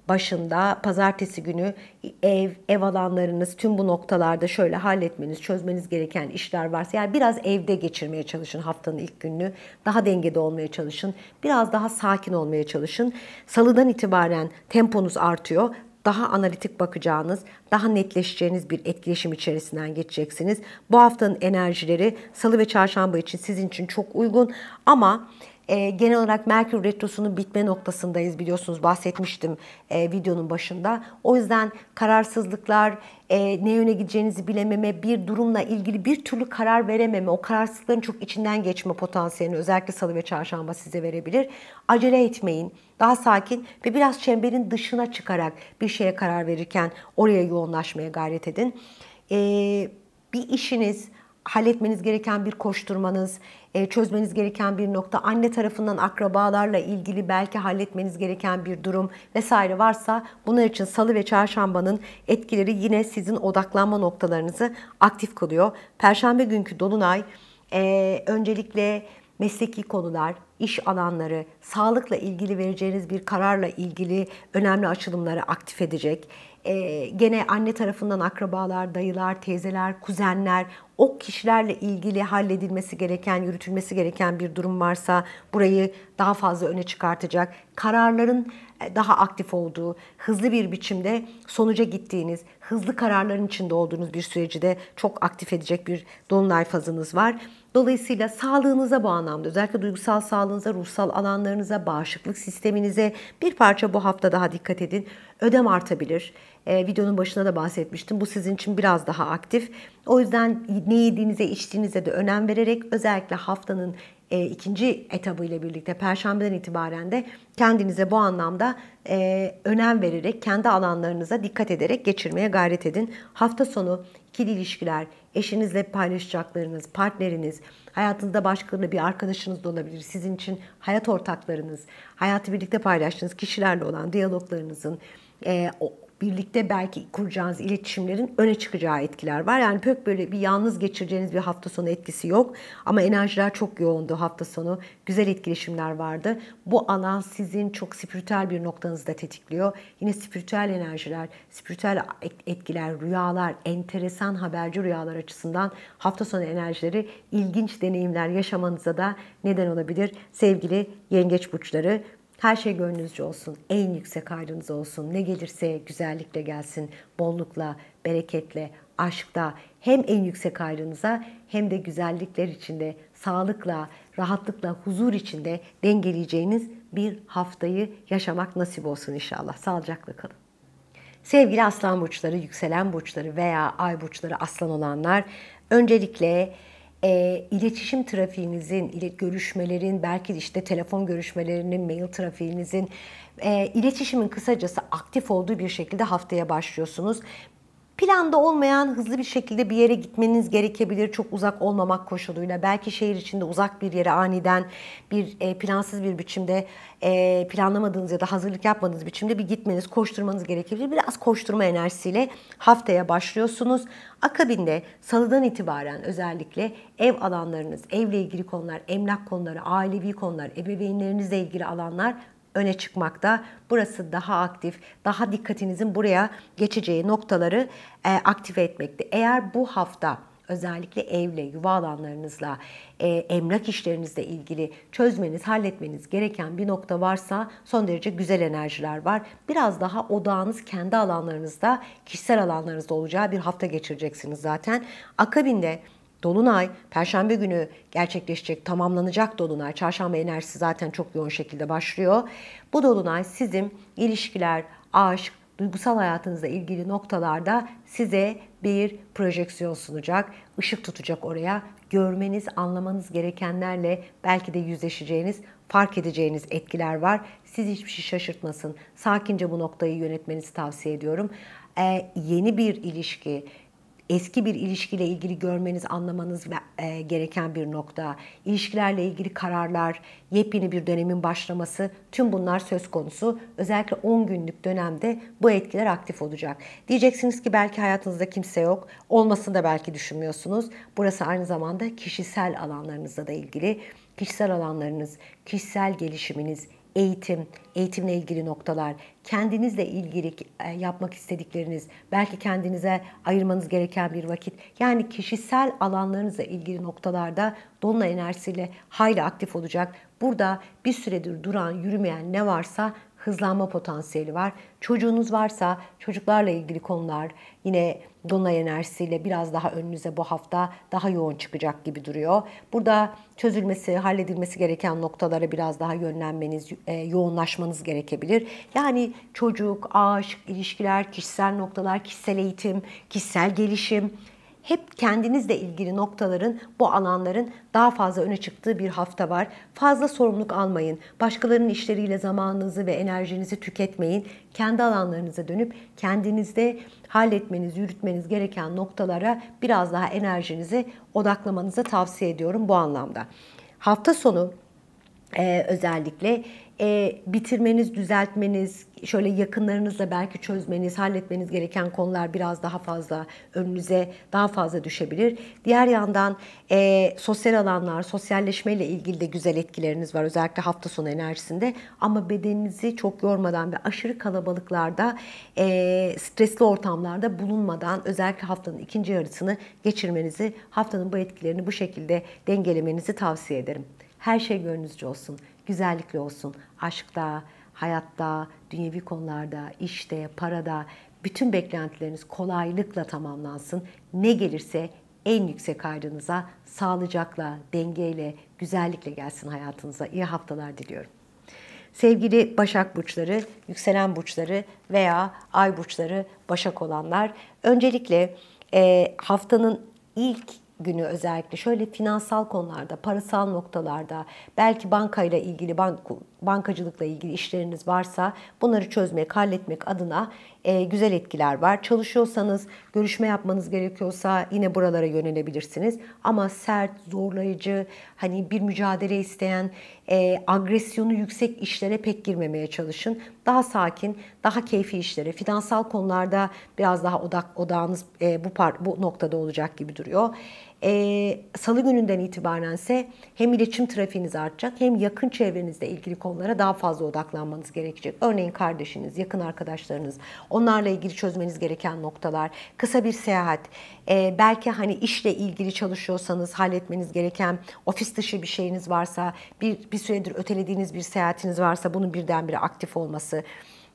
başında pazartesi günü ev, ev alanlarınız tüm bu noktalarda şöyle halletmeniz, çözmeniz gereken işler varsa yani biraz evde geçirmeye çalışın haftanın ilk gününü. Daha dengede olmaya çalışın. Biraz daha sakin olmaya çalışın. Salıdan itibaren temponuz artıyor daha analitik bakacağınız, daha netleşeceğiniz bir etkileşim içerisinden geçeceksiniz. Bu haftanın enerjileri salı ve çarşamba için sizin için çok uygun ama e, genel olarak Merkür Retrosu'nun bitme noktasındayız biliyorsunuz bahsetmiştim e, videonun başında. O yüzden kararsızlıklar, e, ne yöne gideceğinizi bilememe, bir durumla ilgili bir türlü karar verememe, o kararsızlıkların çok içinden geçme potansiyelini özellikle salı ve çarşamba size verebilir. Acele etmeyin daha sakin ve biraz çemberin dışına çıkarak bir şeye karar verirken oraya yoğunlaşmaya gayret edin. Ee, bir işiniz, halletmeniz gereken bir koşturmanız, e, çözmeniz gereken bir nokta, anne tarafından akrabalarla ilgili belki halletmeniz gereken bir durum vesaire varsa bunlar için salı ve çarşambanın etkileri yine sizin odaklanma noktalarınızı aktif kılıyor. Perşembe günkü dolunay e, öncelikle mesleki konular, iş alanları, sağlıkla ilgili vereceğiniz bir kararla ilgili önemli açılımları aktif edecek. Ee, gene anne tarafından akrabalar, dayılar, teyzeler, kuzenler, o kişilerle ilgili halledilmesi gereken, yürütülmesi gereken bir durum varsa burayı daha fazla öne çıkartacak. Kararların e, daha aktif olduğu, hızlı bir biçimde sonuca gittiğiniz, hızlı kararların içinde olduğunuz bir süreci de çok aktif edecek bir dolunay fazınız var. Dolayısıyla sağlığınıza bu anlamda özellikle duygusal sağlığınıza, ruhsal alanlarınıza, bağışıklık sisteminize bir parça bu hafta daha dikkat edin. Ödem artabilir. E, videonun başında da bahsetmiştim. Bu sizin için biraz daha aktif. O yüzden ne yediğinize, içtiğinize de önem vererek özellikle haftanın e, ikinci etabı ile birlikte Perşembeden itibaren de kendinize bu anlamda e, önem vererek, kendi alanlarınıza dikkat ederek geçirmeye gayret edin. Hafta sonu ikili ilişkiler, eşinizle paylaşacaklarınız, partneriniz, hayatınızda başkaları bir arkadaşınız da olabilir. Sizin için hayat ortaklarınız, hayatı birlikte paylaştığınız kişilerle olan diyaloglarınızın, e, birlikte belki kuracağınız iletişimlerin öne çıkacağı etkiler var. Yani pek böyle bir yalnız geçireceğiniz bir hafta sonu etkisi yok. Ama enerjiler çok yoğundu hafta sonu. Güzel etkileşimler vardı. Bu alan sizin çok spiritüel bir noktanızı da tetikliyor. Yine spiritüel enerjiler, spiritüel etkiler, rüyalar, enteresan haberci rüyalar açısından hafta sonu enerjileri ilginç deneyimler yaşamanıza da neden olabilir sevgili yengeç burçları. Her şey gönlünüzce olsun. En yüksek hayrınız olsun. Ne gelirse güzellikle gelsin. Bollukla, bereketle, aşkta hem en yüksek hayrınıza hem de güzellikler içinde, sağlıkla, rahatlıkla, huzur içinde dengeleyeceğiniz bir haftayı yaşamak nasip olsun inşallah. Sağlıcakla kalın. Sevgili aslan burçları, yükselen burçları veya ay burçları aslan olanlar öncelikle e, iletişim trafiğinizin, görüşmelerin, belki işte telefon görüşmelerinin, mail trafiğinizin, e, iletişimin kısacası aktif olduğu bir şekilde haftaya başlıyorsunuz. Planda olmayan hızlı bir şekilde bir yere gitmeniz gerekebilir çok uzak olmamak koşuluyla. Belki şehir içinde uzak bir yere aniden bir e, plansız bir biçimde e, planlamadığınız ya da hazırlık yapmadığınız biçimde bir gitmeniz, koşturmanız gerekebilir. Biraz koşturma enerjisiyle haftaya başlıyorsunuz. Akabinde salıdan itibaren özellikle ev alanlarınız, evle ilgili konular, emlak konuları, ailevi konular, ebeveynlerinizle ilgili alanlar öne çıkmakta. Burası daha aktif, daha dikkatinizin buraya geçeceği noktaları e, aktive etmekte. Eğer bu hafta özellikle evle, yuva alanlarınızla, e, emlak işlerinizle ilgili çözmeniz, halletmeniz gereken bir nokta varsa son derece güzel enerjiler var. Biraz daha odağınız kendi alanlarınızda, kişisel alanlarınızda olacağı bir hafta geçireceksiniz zaten. Akabinde Dolunay, Perşembe günü gerçekleşecek, tamamlanacak Dolunay. Çarşamba enerjisi zaten çok yoğun şekilde başlıyor. Bu Dolunay sizin ilişkiler, aşk, duygusal hayatınızla ilgili noktalarda size bir projeksiyon sunacak, ışık tutacak oraya. Görmeniz, anlamanız gerekenlerle belki de yüzleşeceğiniz, fark edeceğiniz etkiler var. Siz hiçbir şey şaşırtmasın. Sakince bu noktayı yönetmenizi tavsiye ediyorum. Ee, yeni bir ilişki, eski bir ilişkiyle ilgili görmeniz, anlamanız e, gereken bir nokta. ilişkilerle ilgili kararlar, yepyeni bir dönemin başlaması tüm bunlar söz konusu. Özellikle 10 günlük dönemde bu etkiler aktif olacak. Diyeceksiniz ki belki hayatınızda kimse yok. Olmasını da belki düşünmüyorsunuz. Burası aynı zamanda kişisel alanlarınızla da ilgili. Kişisel alanlarınız, kişisel gelişiminiz, eğitim, eğitimle ilgili noktalar, kendinizle ilgili e, yapmak istedikleriniz, belki kendinize ayırmanız gereken bir vakit. Yani kişisel alanlarınızla ilgili noktalarda dolunay enerjisiyle hayli aktif olacak. Burada bir süredir duran, yürümeyen ne varsa hızlanma potansiyeli var. Çocuğunuz varsa çocuklarla ilgili konular yine dolunay enerjisiyle biraz daha önünüze bu hafta daha yoğun çıkacak gibi duruyor. Burada çözülmesi, halledilmesi gereken noktalara biraz daha yönlenmeniz, e, yoğunlaşmanız gerekebilir. Yani çocuk, aşk, ilişkiler, kişisel noktalar, kişisel eğitim, kişisel gelişim, hep kendinizle ilgili noktaların, bu alanların daha fazla öne çıktığı bir hafta var. Fazla sorumluluk almayın. Başkalarının işleriyle zamanınızı ve enerjinizi tüketmeyin. Kendi alanlarınıza dönüp kendinizde halletmeniz, yürütmeniz gereken noktalara biraz daha enerjinizi odaklamanızı tavsiye ediyorum bu anlamda. Hafta sonu e, özellikle e, bitirmeniz, düzeltmeniz, şöyle yakınlarınızla belki çözmeniz, halletmeniz gereken konular biraz daha fazla önünüze daha fazla düşebilir. Diğer yandan e, sosyal alanlar, sosyalleşmeyle ilgili de güzel etkileriniz var özellikle hafta sonu enerjisinde. Ama bedeninizi çok yormadan ve aşırı kalabalıklarda, e, stresli ortamlarda bulunmadan özellikle haftanın ikinci yarısını geçirmenizi, haftanın bu etkilerini bu şekilde dengelemenizi tavsiye ederim. Her şey gönlünüzce olsun, güzellikle olsun. Aşkta, hayatta, dünyevi konularda, işte, parada bütün beklentileriniz kolaylıkla tamamlansın. Ne gelirse en yüksek aydınıza sağlıcakla, dengeyle, güzellikle gelsin hayatınıza. İyi haftalar diliyorum. Sevgili Başak burçları, yükselen burçları veya ay burçları Başak olanlar öncelikle e, haftanın ilk günü özellikle şöyle finansal konularda, parasal noktalarda, belki bankayla ilgili, bank, bankacılıkla ilgili işleriniz varsa bunları çözmek, halletmek adına e, güzel etkiler var. Çalışıyorsanız, görüşme yapmanız gerekiyorsa yine buralara yönelebilirsiniz. Ama sert, zorlayıcı, hani bir mücadele isteyen, e, agresyonu yüksek işlere pek girmemeye çalışın. Daha sakin, daha keyfi işlere, finansal konularda biraz daha odak odağınız e, bu, par, bu noktada olacak gibi duruyor. E, Salı gününden itibaren ise hem iletişim trafiğiniz artacak hem yakın çevrenizle ilgili konulara daha fazla odaklanmanız gerekecek. Örneğin kardeşiniz, yakın arkadaşlarınız, onlarla ilgili çözmeniz gereken noktalar, kısa bir seyahat, e, belki hani işle ilgili çalışıyorsanız halletmeniz gereken ofis dışı bir şeyiniz varsa, bir, bir süredir ötelediğiniz bir seyahatiniz varsa bunun birdenbire aktif olması,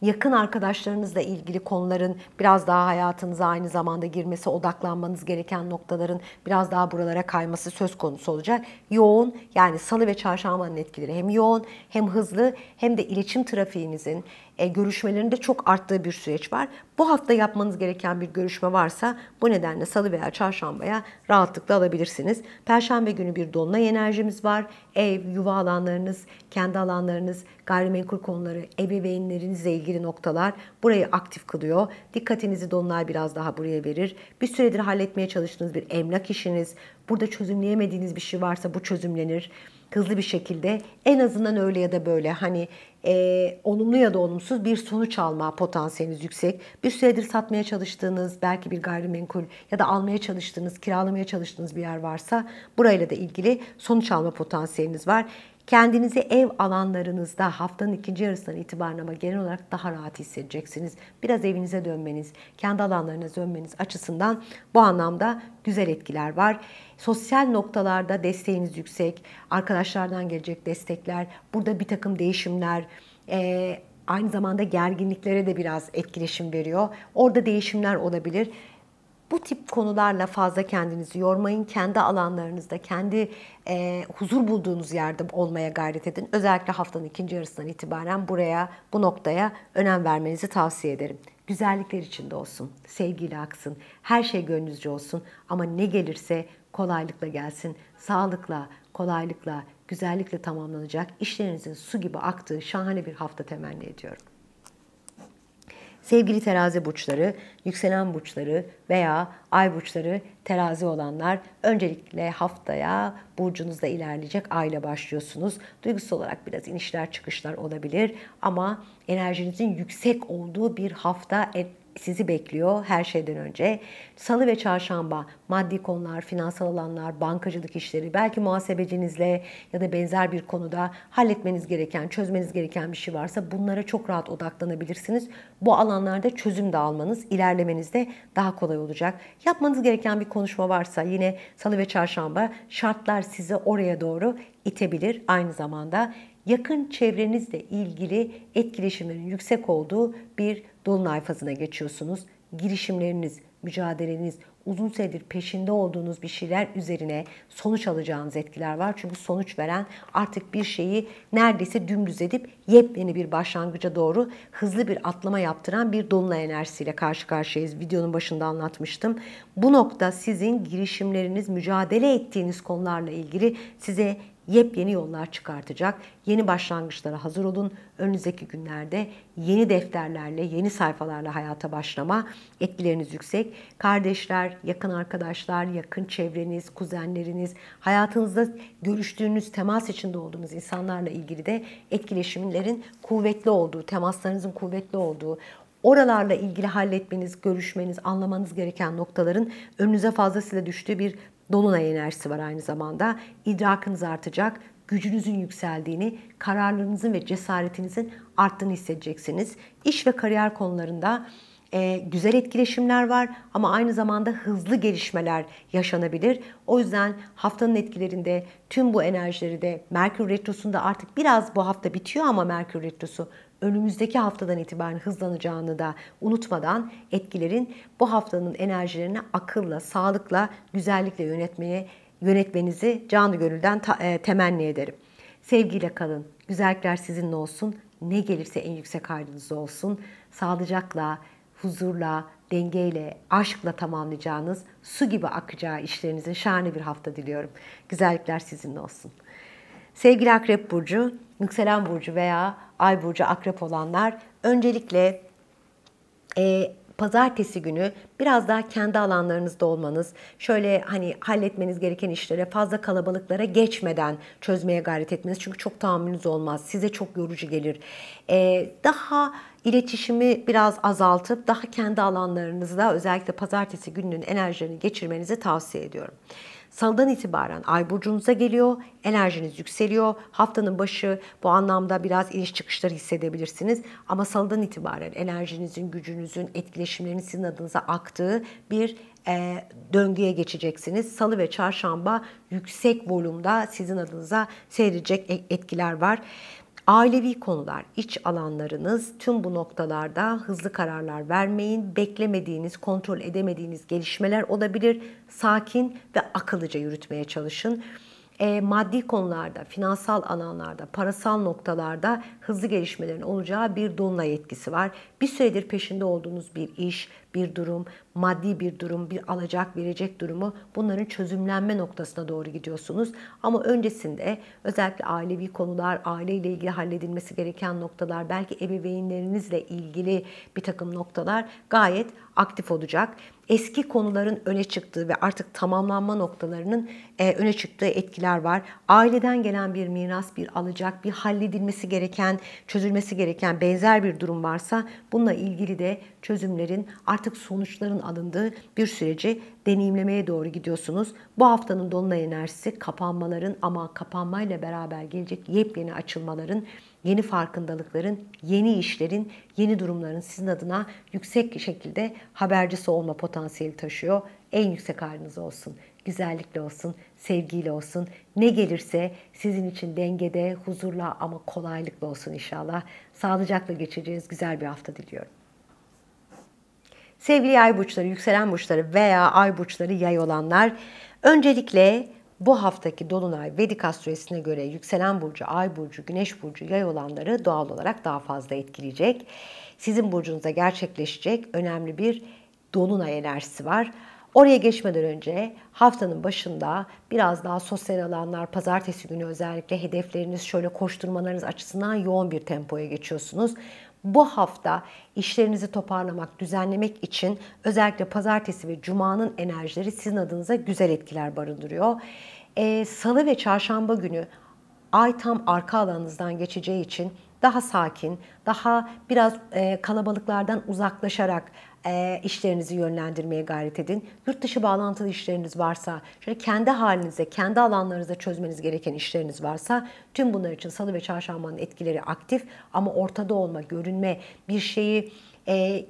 yakın arkadaşlarınızla ilgili konuların biraz daha hayatınıza aynı zamanda girmesi, odaklanmanız gereken noktaların biraz daha buralara kayması söz konusu olacak. Yoğun yani salı ve çarşambanın etkileri hem yoğun hem hızlı hem de iletişim trafiğinizin e, görüşmelerinde çok arttığı bir süreç var. Bu hafta yapmanız gereken bir görüşme varsa bu nedenle salı veya çarşambaya rahatlıkla alabilirsiniz. Perşembe günü bir dolunay enerjimiz var. Ev, yuva alanlarınız, kendi alanlarınız, gayrimenkul konuları, ebeveynlerinizle ilgili noktalar burayı aktif kılıyor. Dikkatinizi dolunay biraz daha buraya verir. Bir süredir halletmeye çalıştığınız bir emlak işiniz, burada çözümleyemediğiniz bir şey varsa bu çözümlenir hızlı bir şekilde en azından öyle ya da böyle hani e, olumlu ya da olumsuz bir sonuç alma potansiyeliniz yüksek. Bir süredir satmaya çalıştığınız belki bir gayrimenkul ya da almaya çalıştığınız, kiralamaya çalıştığınız bir yer varsa burayla da ilgili sonuç alma potansiyeliniz var. Kendinizi ev alanlarınızda haftanın ikinci yarısından itibaren ama genel olarak daha rahat hissedeceksiniz. Biraz evinize dönmeniz, kendi alanlarına dönmeniz açısından bu anlamda güzel etkiler var. Sosyal noktalarda desteğiniz yüksek, arkadaşlardan gelecek destekler, burada bir takım değişimler, e, aynı zamanda gerginliklere de biraz etkileşim veriyor. Orada değişimler olabilir bu tip konularla fazla kendinizi yormayın. Kendi alanlarınızda, kendi e, huzur bulduğunuz yerde olmaya gayret edin. Özellikle haftanın ikinci yarısından itibaren buraya, bu noktaya önem vermenizi tavsiye ederim. Güzellikler içinde olsun, sevgiyle aksın, her şey gönlünüzce olsun ama ne gelirse kolaylıkla gelsin, sağlıkla, kolaylıkla, güzellikle tamamlanacak, işlerinizin su gibi aktığı şahane bir hafta temenni ediyorum. Sevgili terazi burçları, yükselen burçları veya ay burçları terazi olanlar öncelikle haftaya burcunuzda ilerleyecek ayla başlıyorsunuz. Duygusal olarak biraz inişler çıkışlar olabilir ama enerjinizin yüksek olduğu bir hafta sizi bekliyor her şeyden önce. Salı ve çarşamba maddi konular, finansal alanlar, bankacılık işleri, belki muhasebecinizle ya da benzer bir konuda halletmeniz gereken, çözmeniz gereken bir şey varsa bunlara çok rahat odaklanabilirsiniz. Bu alanlarda çözüm de almanız, ilerlemeniz de daha kolay olacak. Yapmanız gereken bir konuşma varsa yine salı ve çarşamba şartlar sizi oraya doğru itebilir. Aynı zamanda yakın çevrenizle ilgili etkileşimlerin yüksek olduğu bir dolunay fazına geçiyorsunuz. Girişimleriniz, mücadeleniz, uzun süredir peşinde olduğunuz bir şeyler üzerine sonuç alacağınız etkiler var. Çünkü sonuç veren artık bir şeyi neredeyse dümdüz edip yepyeni bir başlangıca doğru hızlı bir atlama yaptıran bir dolunay enerjisiyle karşı karşıyayız. Videonun başında anlatmıştım. Bu nokta sizin girişimleriniz, mücadele ettiğiniz konularla ilgili size yepyeni yollar çıkartacak. Yeni başlangıçlara hazır olun. Önünüzdeki günlerde yeni defterlerle, yeni sayfalarla hayata başlama etkileriniz yüksek. Kardeşler, yakın arkadaşlar, yakın çevreniz, kuzenleriniz, hayatınızda görüştüğünüz, temas içinde olduğunuz insanlarla ilgili de etkileşimlerin kuvvetli olduğu, temaslarınızın kuvvetli olduğu, oralarla ilgili halletmeniz, görüşmeniz, anlamanız gereken noktaların önünüze fazlasıyla düştüğü bir Dolunay enerjisi var aynı zamanda. İdrakınız artacak, gücünüzün yükseldiğini, kararlarınızın ve cesaretinizin arttığını hissedeceksiniz. İş ve kariyer konularında e, güzel etkileşimler var ama aynı zamanda hızlı gelişmeler yaşanabilir. O yüzden haftanın etkilerinde tüm bu enerjileri de Merkür Retrosu'nda artık biraz bu hafta bitiyor ama Merkür Retrosu önümüzdeki haftadan itibaren hızlanacağını da unutmadan etkilerin bu haftanın enerjilerini akılla, sağlıkla, güzellikle yönetmeye yönetmenizi canı gönülden e, temenni ederim. Sevgiyle kalın. Güzellikler sizinle olsun. Ne gelirse en yüksek hayrınız olsun. Sağlıcakla, huzurla, dengeyle, aşkla tamamlayacağınız, su gibi akacağı işlerinizin şahane bir hafta diliyorum. Güzellikler sizinle olsun. Sevgili Akrep Burcu, yükselen burcu veya ay burcu akrep olanlar öncelikle e, pazartesi günü biraz daha kendi alanlarınızda olmanız, şöyle hani halletmeniz gereken işlere fazla kalabalıklara geçmeden çözmeye gayret etmeniz. Çünkü çok tahammülünüz olmaz, size çok yorucu gelir. Ee, daha iletişimi biraz azaltıp daha kendi alanlarınızda özellikle pazartesi gününün enerjilerini geçirmenizi tavsiye ediyorum. Salıdan itibaren ay burcunuza geliyor, enerjiniz yükseliyor. Haftanın başı bu anlamda biraz iniş çıkışları hissedebilirsiniz. Ama salıdan itibaren enerjinizin, gücünüzün, etkileşimlerinin sizin adınıza aktığı bir e, döngüye geçeceksiniz. Salı ve çarşamba yüksek volümda sizin adınıza seyredecek e, etkiler var. Ailevi konular, iç alanlarınız tüm bu noktalarda hızlı kararlar vermeyin. Beklemediğiniz, kontrol edemediğiniz gelişmeler olabilir. Sakin ve akıllıca yürütmeye çalışın. E, maddi konularda, finansal alanlarda, parasal noktalarda hızlı gelişmelerin olacağı bir dolunay etkisi var. Bir süredir peşinde olduğunuz bir iş, bir durum, maddi bir durum, bir alacak verecek durumu bunların çözümlenme noktasına doğru gidiyorsunuz. Ama öncesinde özellikle ailevi konular, aileyle ilgili halledilmesi gereken noktalar, belki ebeveynlerinizle ilgili bir takım noktalar gayet aktif olacak eski konuların öne çıktığı ve artık tamamlanma noktalarının e, öne çıktığı etkiler var. Aileden gelen bir miras, bir alacak, bir halledilmesi gereken, çözülmesi gereken benzer bir durum varsa bununla ilgili de çözümlerin, artık sonuçların alındığı bir süreci deneyimlemeye doğru gidiyorsunuz. Bu haftanın dolunay enerjisi kapanmaların ama kapanmayla beraber gelecek yepyeni açılmaların, yeni farkındalıkların, yeni işlerin, yeni durumların sizin adına yüksek şekilde habercisi olma potansiyeli taşıyor. En yüksek haliniz olsun güzellikle olsun, sevgiyle olsun. Ne gelirse sizin için dengede, huzurla ama kolaylıkla olsun inşallah. Sağlıcakla geçireceğiz. Güzel bir hafta diliyorum. Sevgili ay burçları, yükselen burçları veya ay burçları yay olanlar öncelikle bu haftaki dolunay Vedik astrolojisine göre yükselen burcu, ay burcu, güneş burcu, yay olanları doğal olarak daha fazla etkileyecek. Sizin burcunuzda gerçekleşecek önemli bir dolunay enerjisi var. Oraya geçmeden önce haftanın başında biraz daha sosyal alanlar, pazartesi günü özellikle hedefleriniz şöyle koşturmalarınız açısından yoğun bir tempoya geçiyorsunuz bu hafta işlerinizi toparlamak, düzenlemek için özellikle pazartesi ve cumanın enerjileri sizin adınıza güzel etkiler barındırıyor. Ee, Salı ve çarşamba günü ay tam arka alanınızdan geçeceği için daha sakin, daha biraz e, kalabalıklardan uzaklaşarak işlerinizi yönlendirmeye gayret edin. Yurt dışı bağlantılı işleriniz varsa, şöyle kendi halinize, kendi alanlarınızda çözmeniz gereken işleriniz varsa tüm bunlar için salı ve çarşambanın etkileri aktif ama ortada olma, görünme, bir şeyi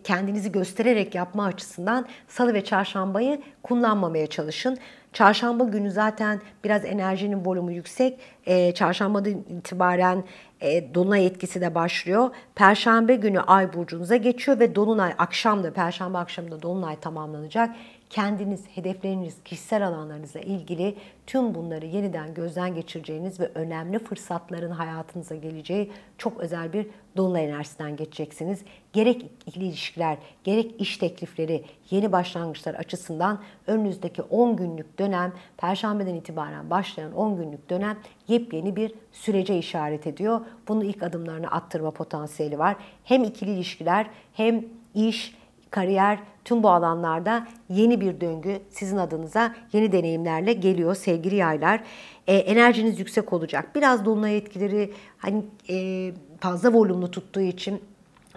kendinizi göstererek yapma açısından salı ve çarşambayı kullanmamaya çalışın. Çarşamba günü zaten biraz enerjinin volümü yüksek. E, çarşambadan itibaren e, Dolunay etkisi de başlıyor. Perşembe günü Ay burcunuza geçiyor ve Dolunay akşamda, Perşembe akşamında Dolunay tamamlanacak. Kendiniz, hedefleriniz, kişisel alanlarınızla ilgili tüm bunları yeniden gözden geçireceğiniz ve önemli fırsatların hayatınıza geleceği çok özel bir Dolunay enerjisinden geçeceksiniz gerek ilişkiler, gerek iş teklifleri, yeni başlangıçlar açısından önünüzdeki 10 günlük dönem, perşembeden itibaren başlayan 10 günlük dönem yepyeni bir sürece işaret ediyor. Bunu ilk adımlarını attırma potansiyeli var. Hem ikili ilişkiler hem iş, kariyer, tüm bu alanlarda yeni bir döngü sizin adınıza yeni deneyimlerle geliyor sevgili yaylar. E, enerjiniz yüksek olacak. Biraz dolunay etkileri hani e, fazla volümlü tuttuğu için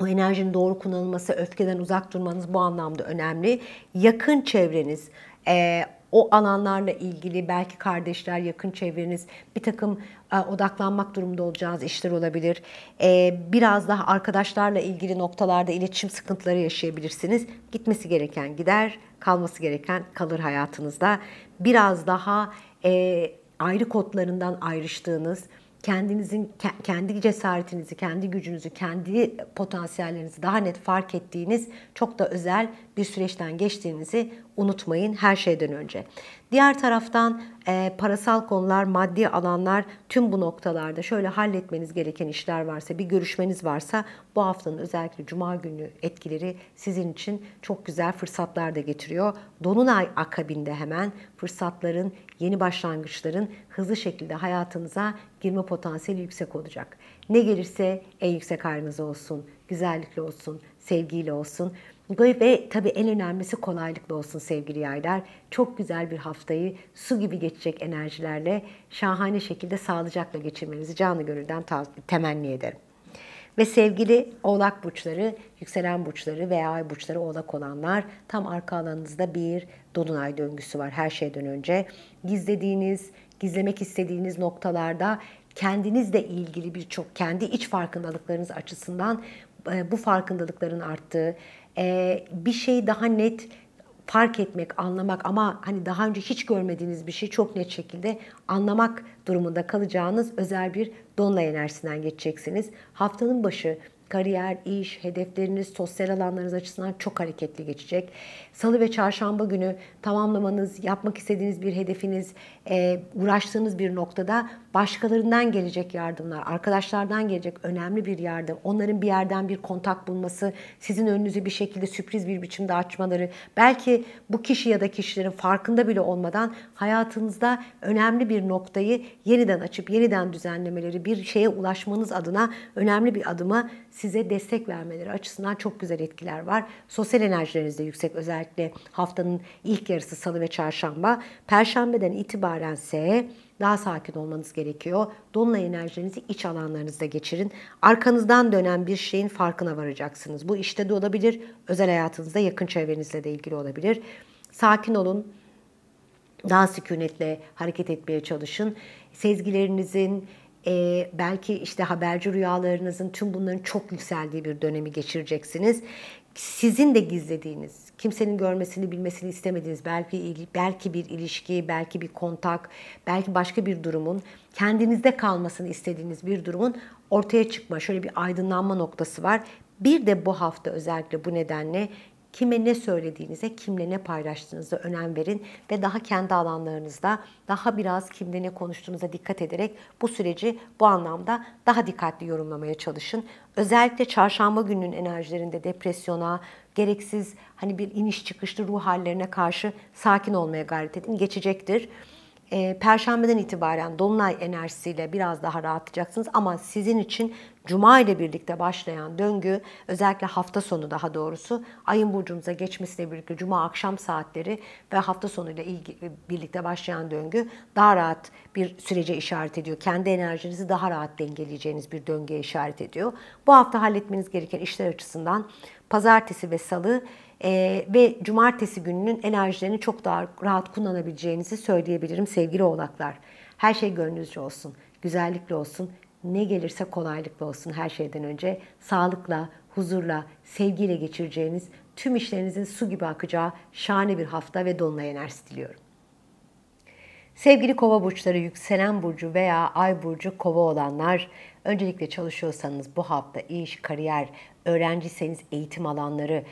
o enerjinin doğru kullanılması, öfkeden uzak durmanız bu anlamda önemli. Yakın çevreniz, e, o alanlarla ilgili belki kardeşler, yakın çevreniz, bir takım e, odaklanmak durumunda olacağınız işler olabilir. E, biraz daha arkadaşlarla ilgili noktalarda iletişim sıkıntıları yaşayabilirsiniz. Gitmesi gereken gider, kalması gereken kalır hayatınızda. Biraz daha e, ayrı kodlarından ayrıştığınız, kendinizin kendi cesaretinizi, kendi gücünüzü, kendi potansiyellerinizi daha net fark ettiğiniz çok da özel bir süreçten geçtiğinizi unutmayın her şeyden önce. Diğer taraftan e, parasal konular, maddi alanlar tüm bu noktalarda şöyle halletmeniz gereken işler varsa, bir görüşmeniz varsa bu haftanın özellikle cuma günü etkileri sizin için çok güzel fırsatlar da getiriyor. Dolunay akabinde hemen fırsatların, yeni başlangıçların hızlı şekilde hayatınıza girme potansiyeli yüksek olacak. Ne gelirse en yüksek haliniz olsun, güzellikle olsun, sevgiyle olsun. Ve tabii en önemlisi kolaylıkla olsun sevgili yaylar. Çok güzel bir haftayı su gibi geçecek enerjilerle şahane şekilde sağlıcakla geçirmenizi canı gönülden temenni ederim. Ve sevgili oğlak burçları, yükselen burçları veya ay burçları oğlak olanlar tam arka alanınızda bir dolunay döngüsü var her şeyden önce. Gizlediğiniz, gizlemek istediğiniz noktalarda kendinizle ilgili birçok kendi iç farkındalıklarınız açısından e, bu farkındalıkların arttığı, e, bir şeyi daha net fark etmek, anlamak ama hani daha önce hiç görmediğiniz bir şeyi çok net şekilde anlamak durumunda kalacağınız özel bir donla enerjisinden geçeceksiniz. Haftanın başı kariyer, iş, hedefleriniz, sosyal alanlarınız açısından çok hareketli geçecek. Salı ve çarşamba günü tamamlamanız, yapmak istediğiniz bir hedefiniz, e, uğraştığınız bir noktada başkalarından gelecek yardımlar, arkadaşlardan gelecek önemli bir yardım, onların bir yerden bir kontak bulması, sizin önünüzü bir şekilde sürpriz bir biçimde açmaları, belki bu kişi ya da kişilerin farkında bile olmadan hayatınızda önemli bir noktayı yeniden açıp yeniden düzenlemeleri, bir şeye ulaşmanız adına önemli bir adıma size destek vermeleri açısından çok güzel etkiler var. Sosyal enerjileriniz de yüksek özellikle haftanın ilk yarısı salı ve çarşamba. Perşembeden itibaren itibarense daha sakin olmanız gerekiyor. Dolunay enerjinizi iç alanlarınızda geçirin. Arkanızdan dönen bir şeyin farkına varacaksınız. Bu işte de olabilir, özel hayatınızda, yakın çevrenizle de ilgili olabilir. Sakin olun, daha sükunetle hareket etmeye çalışın. Sezgilerinizin, e, belki işte haberci rüyalarınızın tüm bunların çok yükseldiği bir dönemi geçireceksiniz. Sizin de gizlediğiniz, kimsenin görmesini, bilmesini istemediğiniz belki belki bir ilişki, belki bir kontak, belki başka bir durumun kendinizde kalmasını istediğiniz bir durumun ortaya çıkma, şöyle bir aydınlanma noktası var. Bir de bu hafta özellikle bu nedenle kime ne söylediğinize, kimle ne paylaştığınıza önem verin ve daha kendi alanlarınızda daha biraz kimle ne konuştuğunuza dikkat ederek bu süreci bu anlamda daha dikkatli yorumlamaya çalışın. Özellikle çarşamba gününün enerjilerinde depresyona, gereksiz hani bir iniş çıkışlı ruh hallerine karşı sakin olmaya gayret edin. Geçecektir e, Perşembeden itibaren Dolunay enerjisiyle biraz daha rahatlayacaksınız. Ama sizin için Cuma ile birlikte başlayan döngü özellikle hafta sonu daha doğrusu ayın burcunuza geçmesiyle birlikte Cuma akşam saatleri ve hafta sonu ile birlikte başlayan döngü daha rahat bir sürece işaret ediyor. Kendi enerjinizi daha rahat dengeleyeceğiniz bir döngüye işaret ediyor. Bu hafta halletmeniz gereken işler açısından pazartesi ve salı e, ve cumartesi gününün enerjilerini çok daha rahat kullanabileceğinizi söyleyebilirim sevgili oğlaklar. Her şey gönlünüzce olsun, güzellikle olsun, ne gelirse kolaylıkla olsun her şeyden önce. Sağlıkla, huzurla, sevgiyle geçireceğiniz tüm işlerinizin su gibi akacağı şahane bir hafta ve dolunay enerjisi diliyorum. Sevgili kova burçları, yükselen burcu veya ay burcu kova olanlar, öncelikle çalışıyorsanız bu hafta iş, kariyer, öğrenciyseniz eğitim alanları,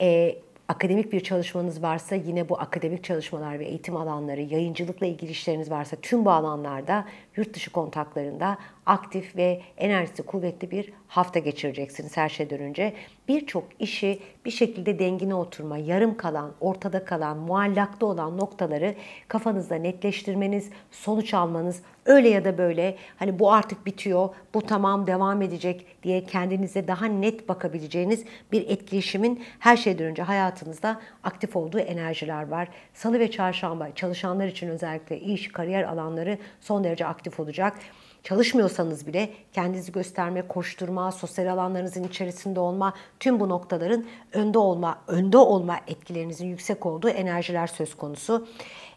e, akademik bir çalışmanız varsa yine bu akademik çalışmalar ve eğitim alanları, yayıncılıkla ilgili işleriniz varsa tüm bu alanlarda yurt dışı kontaklarında aktif ve enerjisi kuvvetli bir hafta geçireceksiniz her şeyden önce. Birçok işi bir şekilde dengine oturma, yarım kalan, ortada kalan, muallakta olan noktaları kafanızda netleştirmeniz, sonuç almanız öyle ya da böyle hani bu artık bitiyor, bu tamam devam edecek diye kendinize daha net bakabileceğiniz bir etkileşimin her şeyden önce hayatınızda aktif olduğu enerjiler var. Salı ve çarşamba çalışanlar için özellikle iş, kariyer alanları son derece aktif aktif olacak. Çalışmıyorsanız bile kendinizi gösterme, koşturma, sosyal alanlarınızın içerisinde olma, tüm bu noktaların önde olma, önde olma etkilerinizin yüksek olduğu enerjiler söz konusu.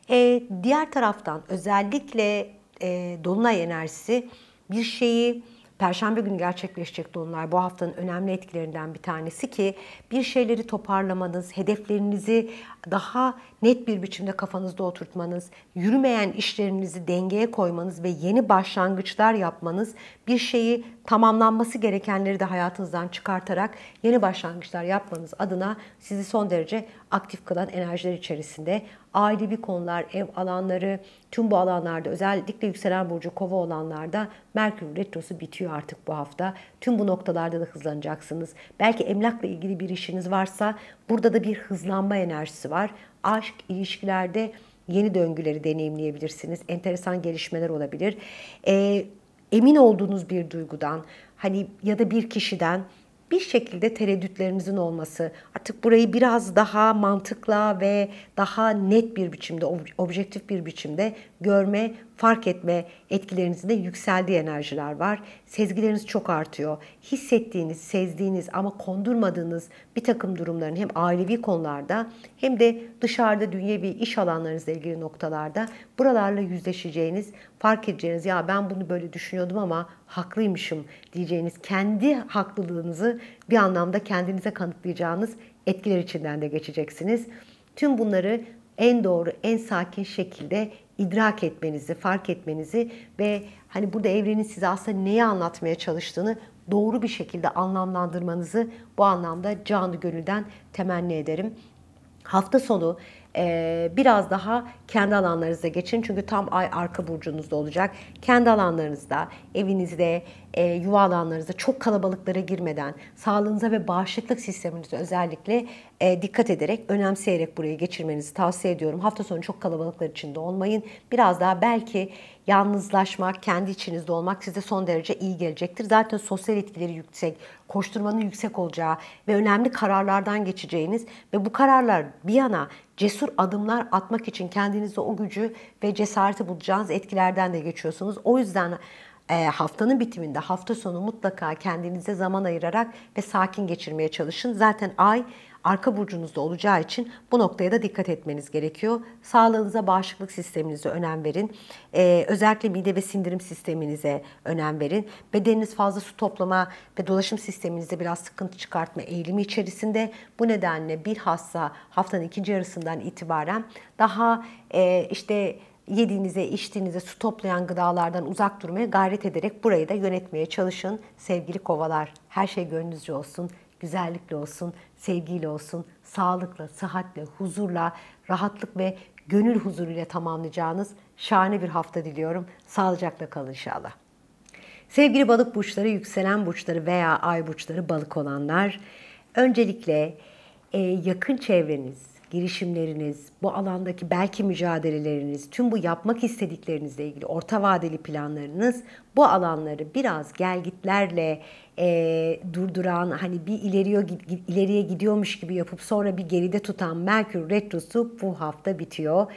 Ee, diğer taraftan özellikle e, dolunay enerjisi bir şeyi Perşembe günü gerçekleşecek dolunay bu haftanın önemli etkilerinden bir tanesi ki bir şeyleri toparlamanız, hedeflerinizi daha net bir biçimde kafanızda oturtmanız, yürümeyen işlerinizi dengeye koymanız ve yeni başlangıçlar yapmanız, bir şeyi tamamlanması gerekenleri de hayatınızdan çıkartarak yeni başlangıçlar yapmanız adına sizi son derece aktif kılan enerjiler içerisinde ailevi konular, ev alanları, tüm bu alanlarda özellikle yükselen burcu kova olanlarda Merkür retrosu bitiyor artık bu hafta. Tüm bu noktalarda da hızlanacaksınız. Belki emlakla ilgili bir işiniz varsa burada da bir hızlanma enerjisi var aşk, ilişkilerde yeni döngüleri deneyimleyebilirsiniz. Enteresan gelişmeler olabilir. E, emin olduğunuz bir duygudan hani ya da bir kişiden bir şekilde tereddütlerinizin olması, artık burayı biraz daha mantıkla ve daha net bir biçimde, objektif bir biçimde görme fark etme etkilerinizde yükseldiği enerjiler var. Sezgileriniz çok artıyor. Hissettiğiniz, sezdiğiniz ama kondurmadığınız bir takım durumların hem ailevi konularda hem de dışarıda dünyevi iş alanlarınızla ilgili noktalarda buralarla yüzleşeceğiniz, fark edeceğiniz ya ben bunu böyle düşünüyordum ama haklıymışım diyeceğiniz kendi haklılığınızı bir anlamda kendinize kanıtlayacağınız etkiler içinden de geçeceksiniz. Tüm bunları en doğru, en sakin şekilde idrak etmenizi, fark etmenizi ve hani burada evrenin size aslında neyi anlatmaya çalıştığını doğru bir şekilde anlamlandırmanızı bu anlamda canı gönülden temenni ederim. Hafta sonu e, biraz daha kendi alanlarınıza geçin. Çünkü tam ay arka burcunuzda olacak. Kendi alanlarınızda, evinizde, e, yuva alanlarınızda çok kalabalıklara girmeden sağlığınıza ve bağışıklık sisteminize özellikle e, dikkat ederek, önemseyerek buraya geçirmenizi tavsiye ediyorum. Hafta sonu çok kalabalıklar içinde olmayın. Biraz daha belki yalnızlaşmak, kendi içinizde olmak size son derece iyi gelecektir. Zaten sosyal etkileri yüksek, koşturmanın yüksek olacağı ve önemli kararlardan geçeceğiniz ve bu kararlar bir yana cesur adımlar atmak için kendinizde o gücü ve cesareti bulacağınız etkilerden de geçiyorsunuz. O yüzden e, haftanın bitiminde hafta sonu mutlaka kendinize zaman ayırarak ve sakin geçirmeye çalışın. Zaten ay arka burcunuzda olacağı için bu noktaya da dikkat etmeniz gerekiyor. Sağlığınıza, bağışıklık sisteminize önem verin. Ee, özellikle mide ve sindirim sisteminize önem verin. Bedeniniz fazla su toplama ve dolaşım sisteminizde biraz sıkıntı çıkartma eğilimi içerisinde. Bu nedenle bilhassa haftanın ikinci yarısından itibaren daha e, işte yediğinize, içtiğinize su toplayan gıdalardan uzak durmaya gayret ederek burayı da yönetmeye çalışın. Sevgili kovalar, her şey gönlünüzce olsun, güzellikle olsun sevgiyle olsun, sağlıkla, sıhhatle, huzurla, rahatlık ve gönül huzuruyla tamamlayacağınız şahane bir hafta diliyorum. Sağlıcakla kalın inşallah. Sevgili balık burçları, yükselen burçları veya ay burçları balık olanlar, öncelikle e, yakın çevreniz, girişimleriniz, bu alandaki belki mücadeleleriniz, tüm bu yapmak istediklerinizle ilgili orta vadeli planlarınız bu alanları biraz gelgitlerle e, durduran, hani bir ileriye, ileriye gidiyormuş gibi yapıp sonra bir geride tutan Merkür Retrosu bu hafta bitiyor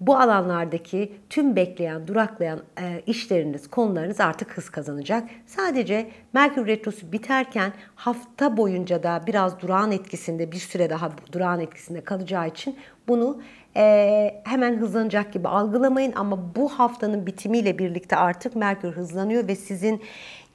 bu alanlardaki tüm bekleyen, duraklayan e, işleriniz, konularınız artık hız kazanacak. Sadece Merkür Retrosu biterken hafta boyunca da biraz durağan etkisinde, bir süre daha durağan etkisinde kalacağı için bunu e, hemen hızlanacak gibi algılamayın. Ama bu haftanın bitimiyle birlikte artık Merkür hızlanıyor ve sizin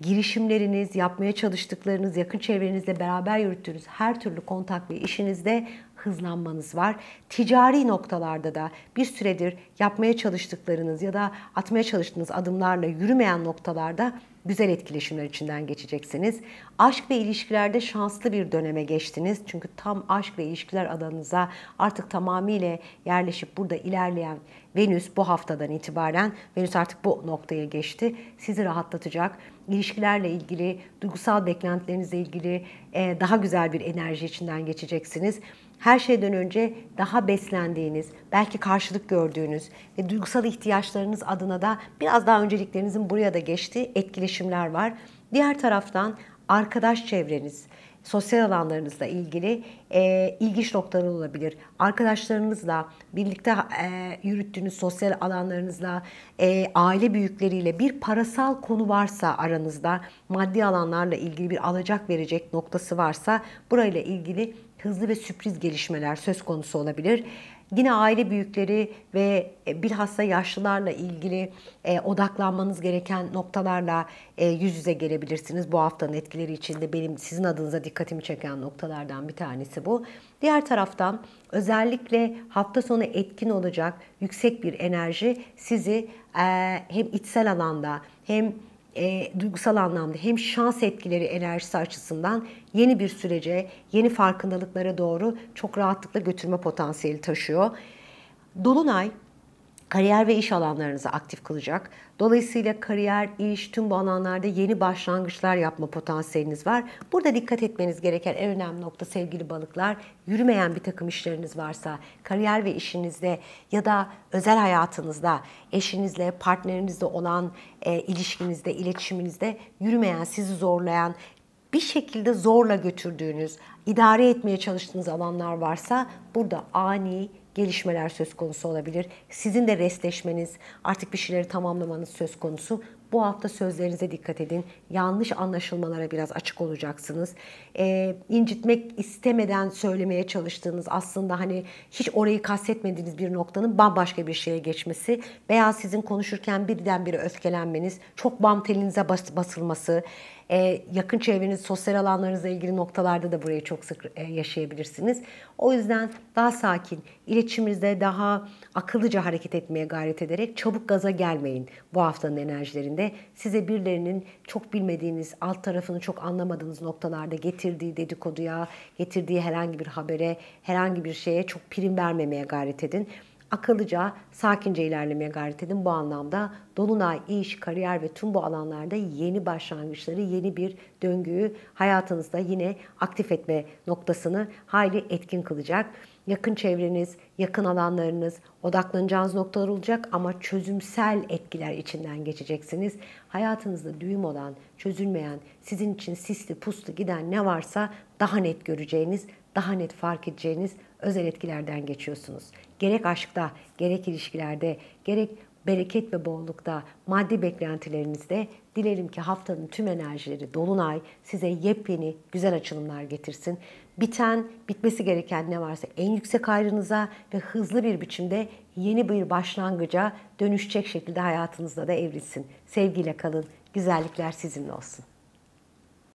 girişimleriniz, yapmaya çalıştıklarınız, yakın çevrenizle beraber yürüttüğünüz her türlü kontak ve işinizde hızlanmanız var. Ticari noktalarda da bir süredir yapmaya çalıştıklarınız ya da atmaya çalıştığınız adımlarla yürümeyen noktalarda güzel etkileşimler içinden geçeceksiniz. Aşk ve ilişkilerde şanslı bir döneme geçtiniz. Çünkü tam aşk ve ilişkiler adanıza artık tamamıyla yerleşip burada ilerleyen Venüs bu haftadan itibaren Venüs artık bu noktaya geçti. Sizi rahatlatacak. İlişkilerle ilgili, duygusal beklentilerinizle ilgili daha güzel bir enerji içinden geçeceksiniz her şeyden önce daha beslendiğiniz, belki karşılık gördüğünüz ve duygusal ihtiyaçlarınız adına da biraz daha önceliklerinizin buraya da geçtiği etkileşimler var. Diğer taraftan arkadaş çevreniz, sosyal alanlarınızla ilgili e, ilginç noktalar olabilir. Arkadaşlarınızla, birlikte e, yürüttüğünüz sosyal alanlarınızla, e, aile büyükleriyle bir parasal konu varsa aranızda, maddi alanlarla ilgili bir alacak verecek noktası varsa burayla ilgili hızlı ve sürpriz gelişmeler söz konusu olabilir. Yine aile büyükleri ve e, bilhassa yaşlılarla ilgili e, odaklanmanız gereken noktalarla e, yüz yüze gelebilirsiniz. Bu haftanın etkileri içinde benim sizin adınıza dikkatimi çeken noktalardan bir tanesi bu. Diğer taraftan özellikle hafta sonu etkin olacak yüksek bir enerji sizi e, hem içsel alanda hem e, duygusal anlamda hem şans etkileri enerjisi açısından yeni bir sürece, yeni farkındalıklara doğru çok rahatlıkla götürme potansiyeli taşıyor. Dolunay kariyer ve iş alanlarınızı aktif kılacak. Dolayısıyla kariyer, iş, tüm bu alanlarda yeni başlangıçlar yapma potansiyeliniz var. Burada dikkat etmeniz gereken en önemli nokta sevgili balıklar, yürümeyen bir takım işleriniz varsa, kariyer ve işinizde ya da özel hayatınızda, eşinizle, partnerinizle olan e, ilişkinizde, iletişiminizde yürümeyen, sizi zorlayan, bir şekilde zorla götürdüğünüz, idare etmeye çalıştığınız alanlar varsa burada ani gelişmeler söz konusu olabilir. Sizin de restleşmeniz, artık bir şeyleri tamamlamanız söz konusu. Bu hafta sözlerinize dikkat edin. Yanlış anlaşılmalara biraz açık olacaksınız. Ee, incitmek istemeden söylemeye çalıştığınız aslında hani hiç orayı kastetmediğiniz bir noktanın bambaşka bir şeye geçmesi veya sizin konuşurken birdenbire öfkelenmeniz, çok bam telinize bas basılması, e, yakın çevreniz, sosyal alanlarınızla ilgili noktalarda da burayı çok sık e, yaşayabilirsiniz. O yüzden daha sakin, iletişiminizde daha akıllıca hareket etmeye gayret ederek çabuk gaza gelmeyin bu haftanın enerjilerinde. Size birilerinin çok bilmediğiniz, alt tarafını çok anlamadığınız noktalarda getirdiği dedikoduya, getirdiği herhangi bir habere, herhangi bir şeye çok prim vermemeye gayret edin akıllıca, sakince ilerlemeye gayret edin. Bu anlamda Dolunay, iş, kariyer ve tüm bu alanlarda yeni başlangıçları, yeni bir döngüyü hayatınızda yine aktif etme noktasını hayli etkin kılacak. Yakın çevreniz, yakın alanlarınız, odaklanacağınız noktalar olacak ama çözümsel etkiler içinden geçeceksiniz. Hayatınızda düğüm olan, çözülmeyen, sizin için sisli puslu giden ne varsa daha net göreceğiniz daha net fark edeceğiniz özel etkilerden geçiyorsunuz. Gerek aşkta, gerek ilişkilerde, gerek bereket ve bollukta, maddi beklentilerinizde dilerim ki haftanın tüm enerjileri dolunay size yepyeni güzel açılımlar getirsin. Biten, bitmesi gereken ne varsa en yüksek hayrınıza ve hızlı bir biçimde yeni bir başlangıca dönüşecek şekilde hayatınızda da evrilsin. Sevgiyle kalın, güzellikler sizinle olsun.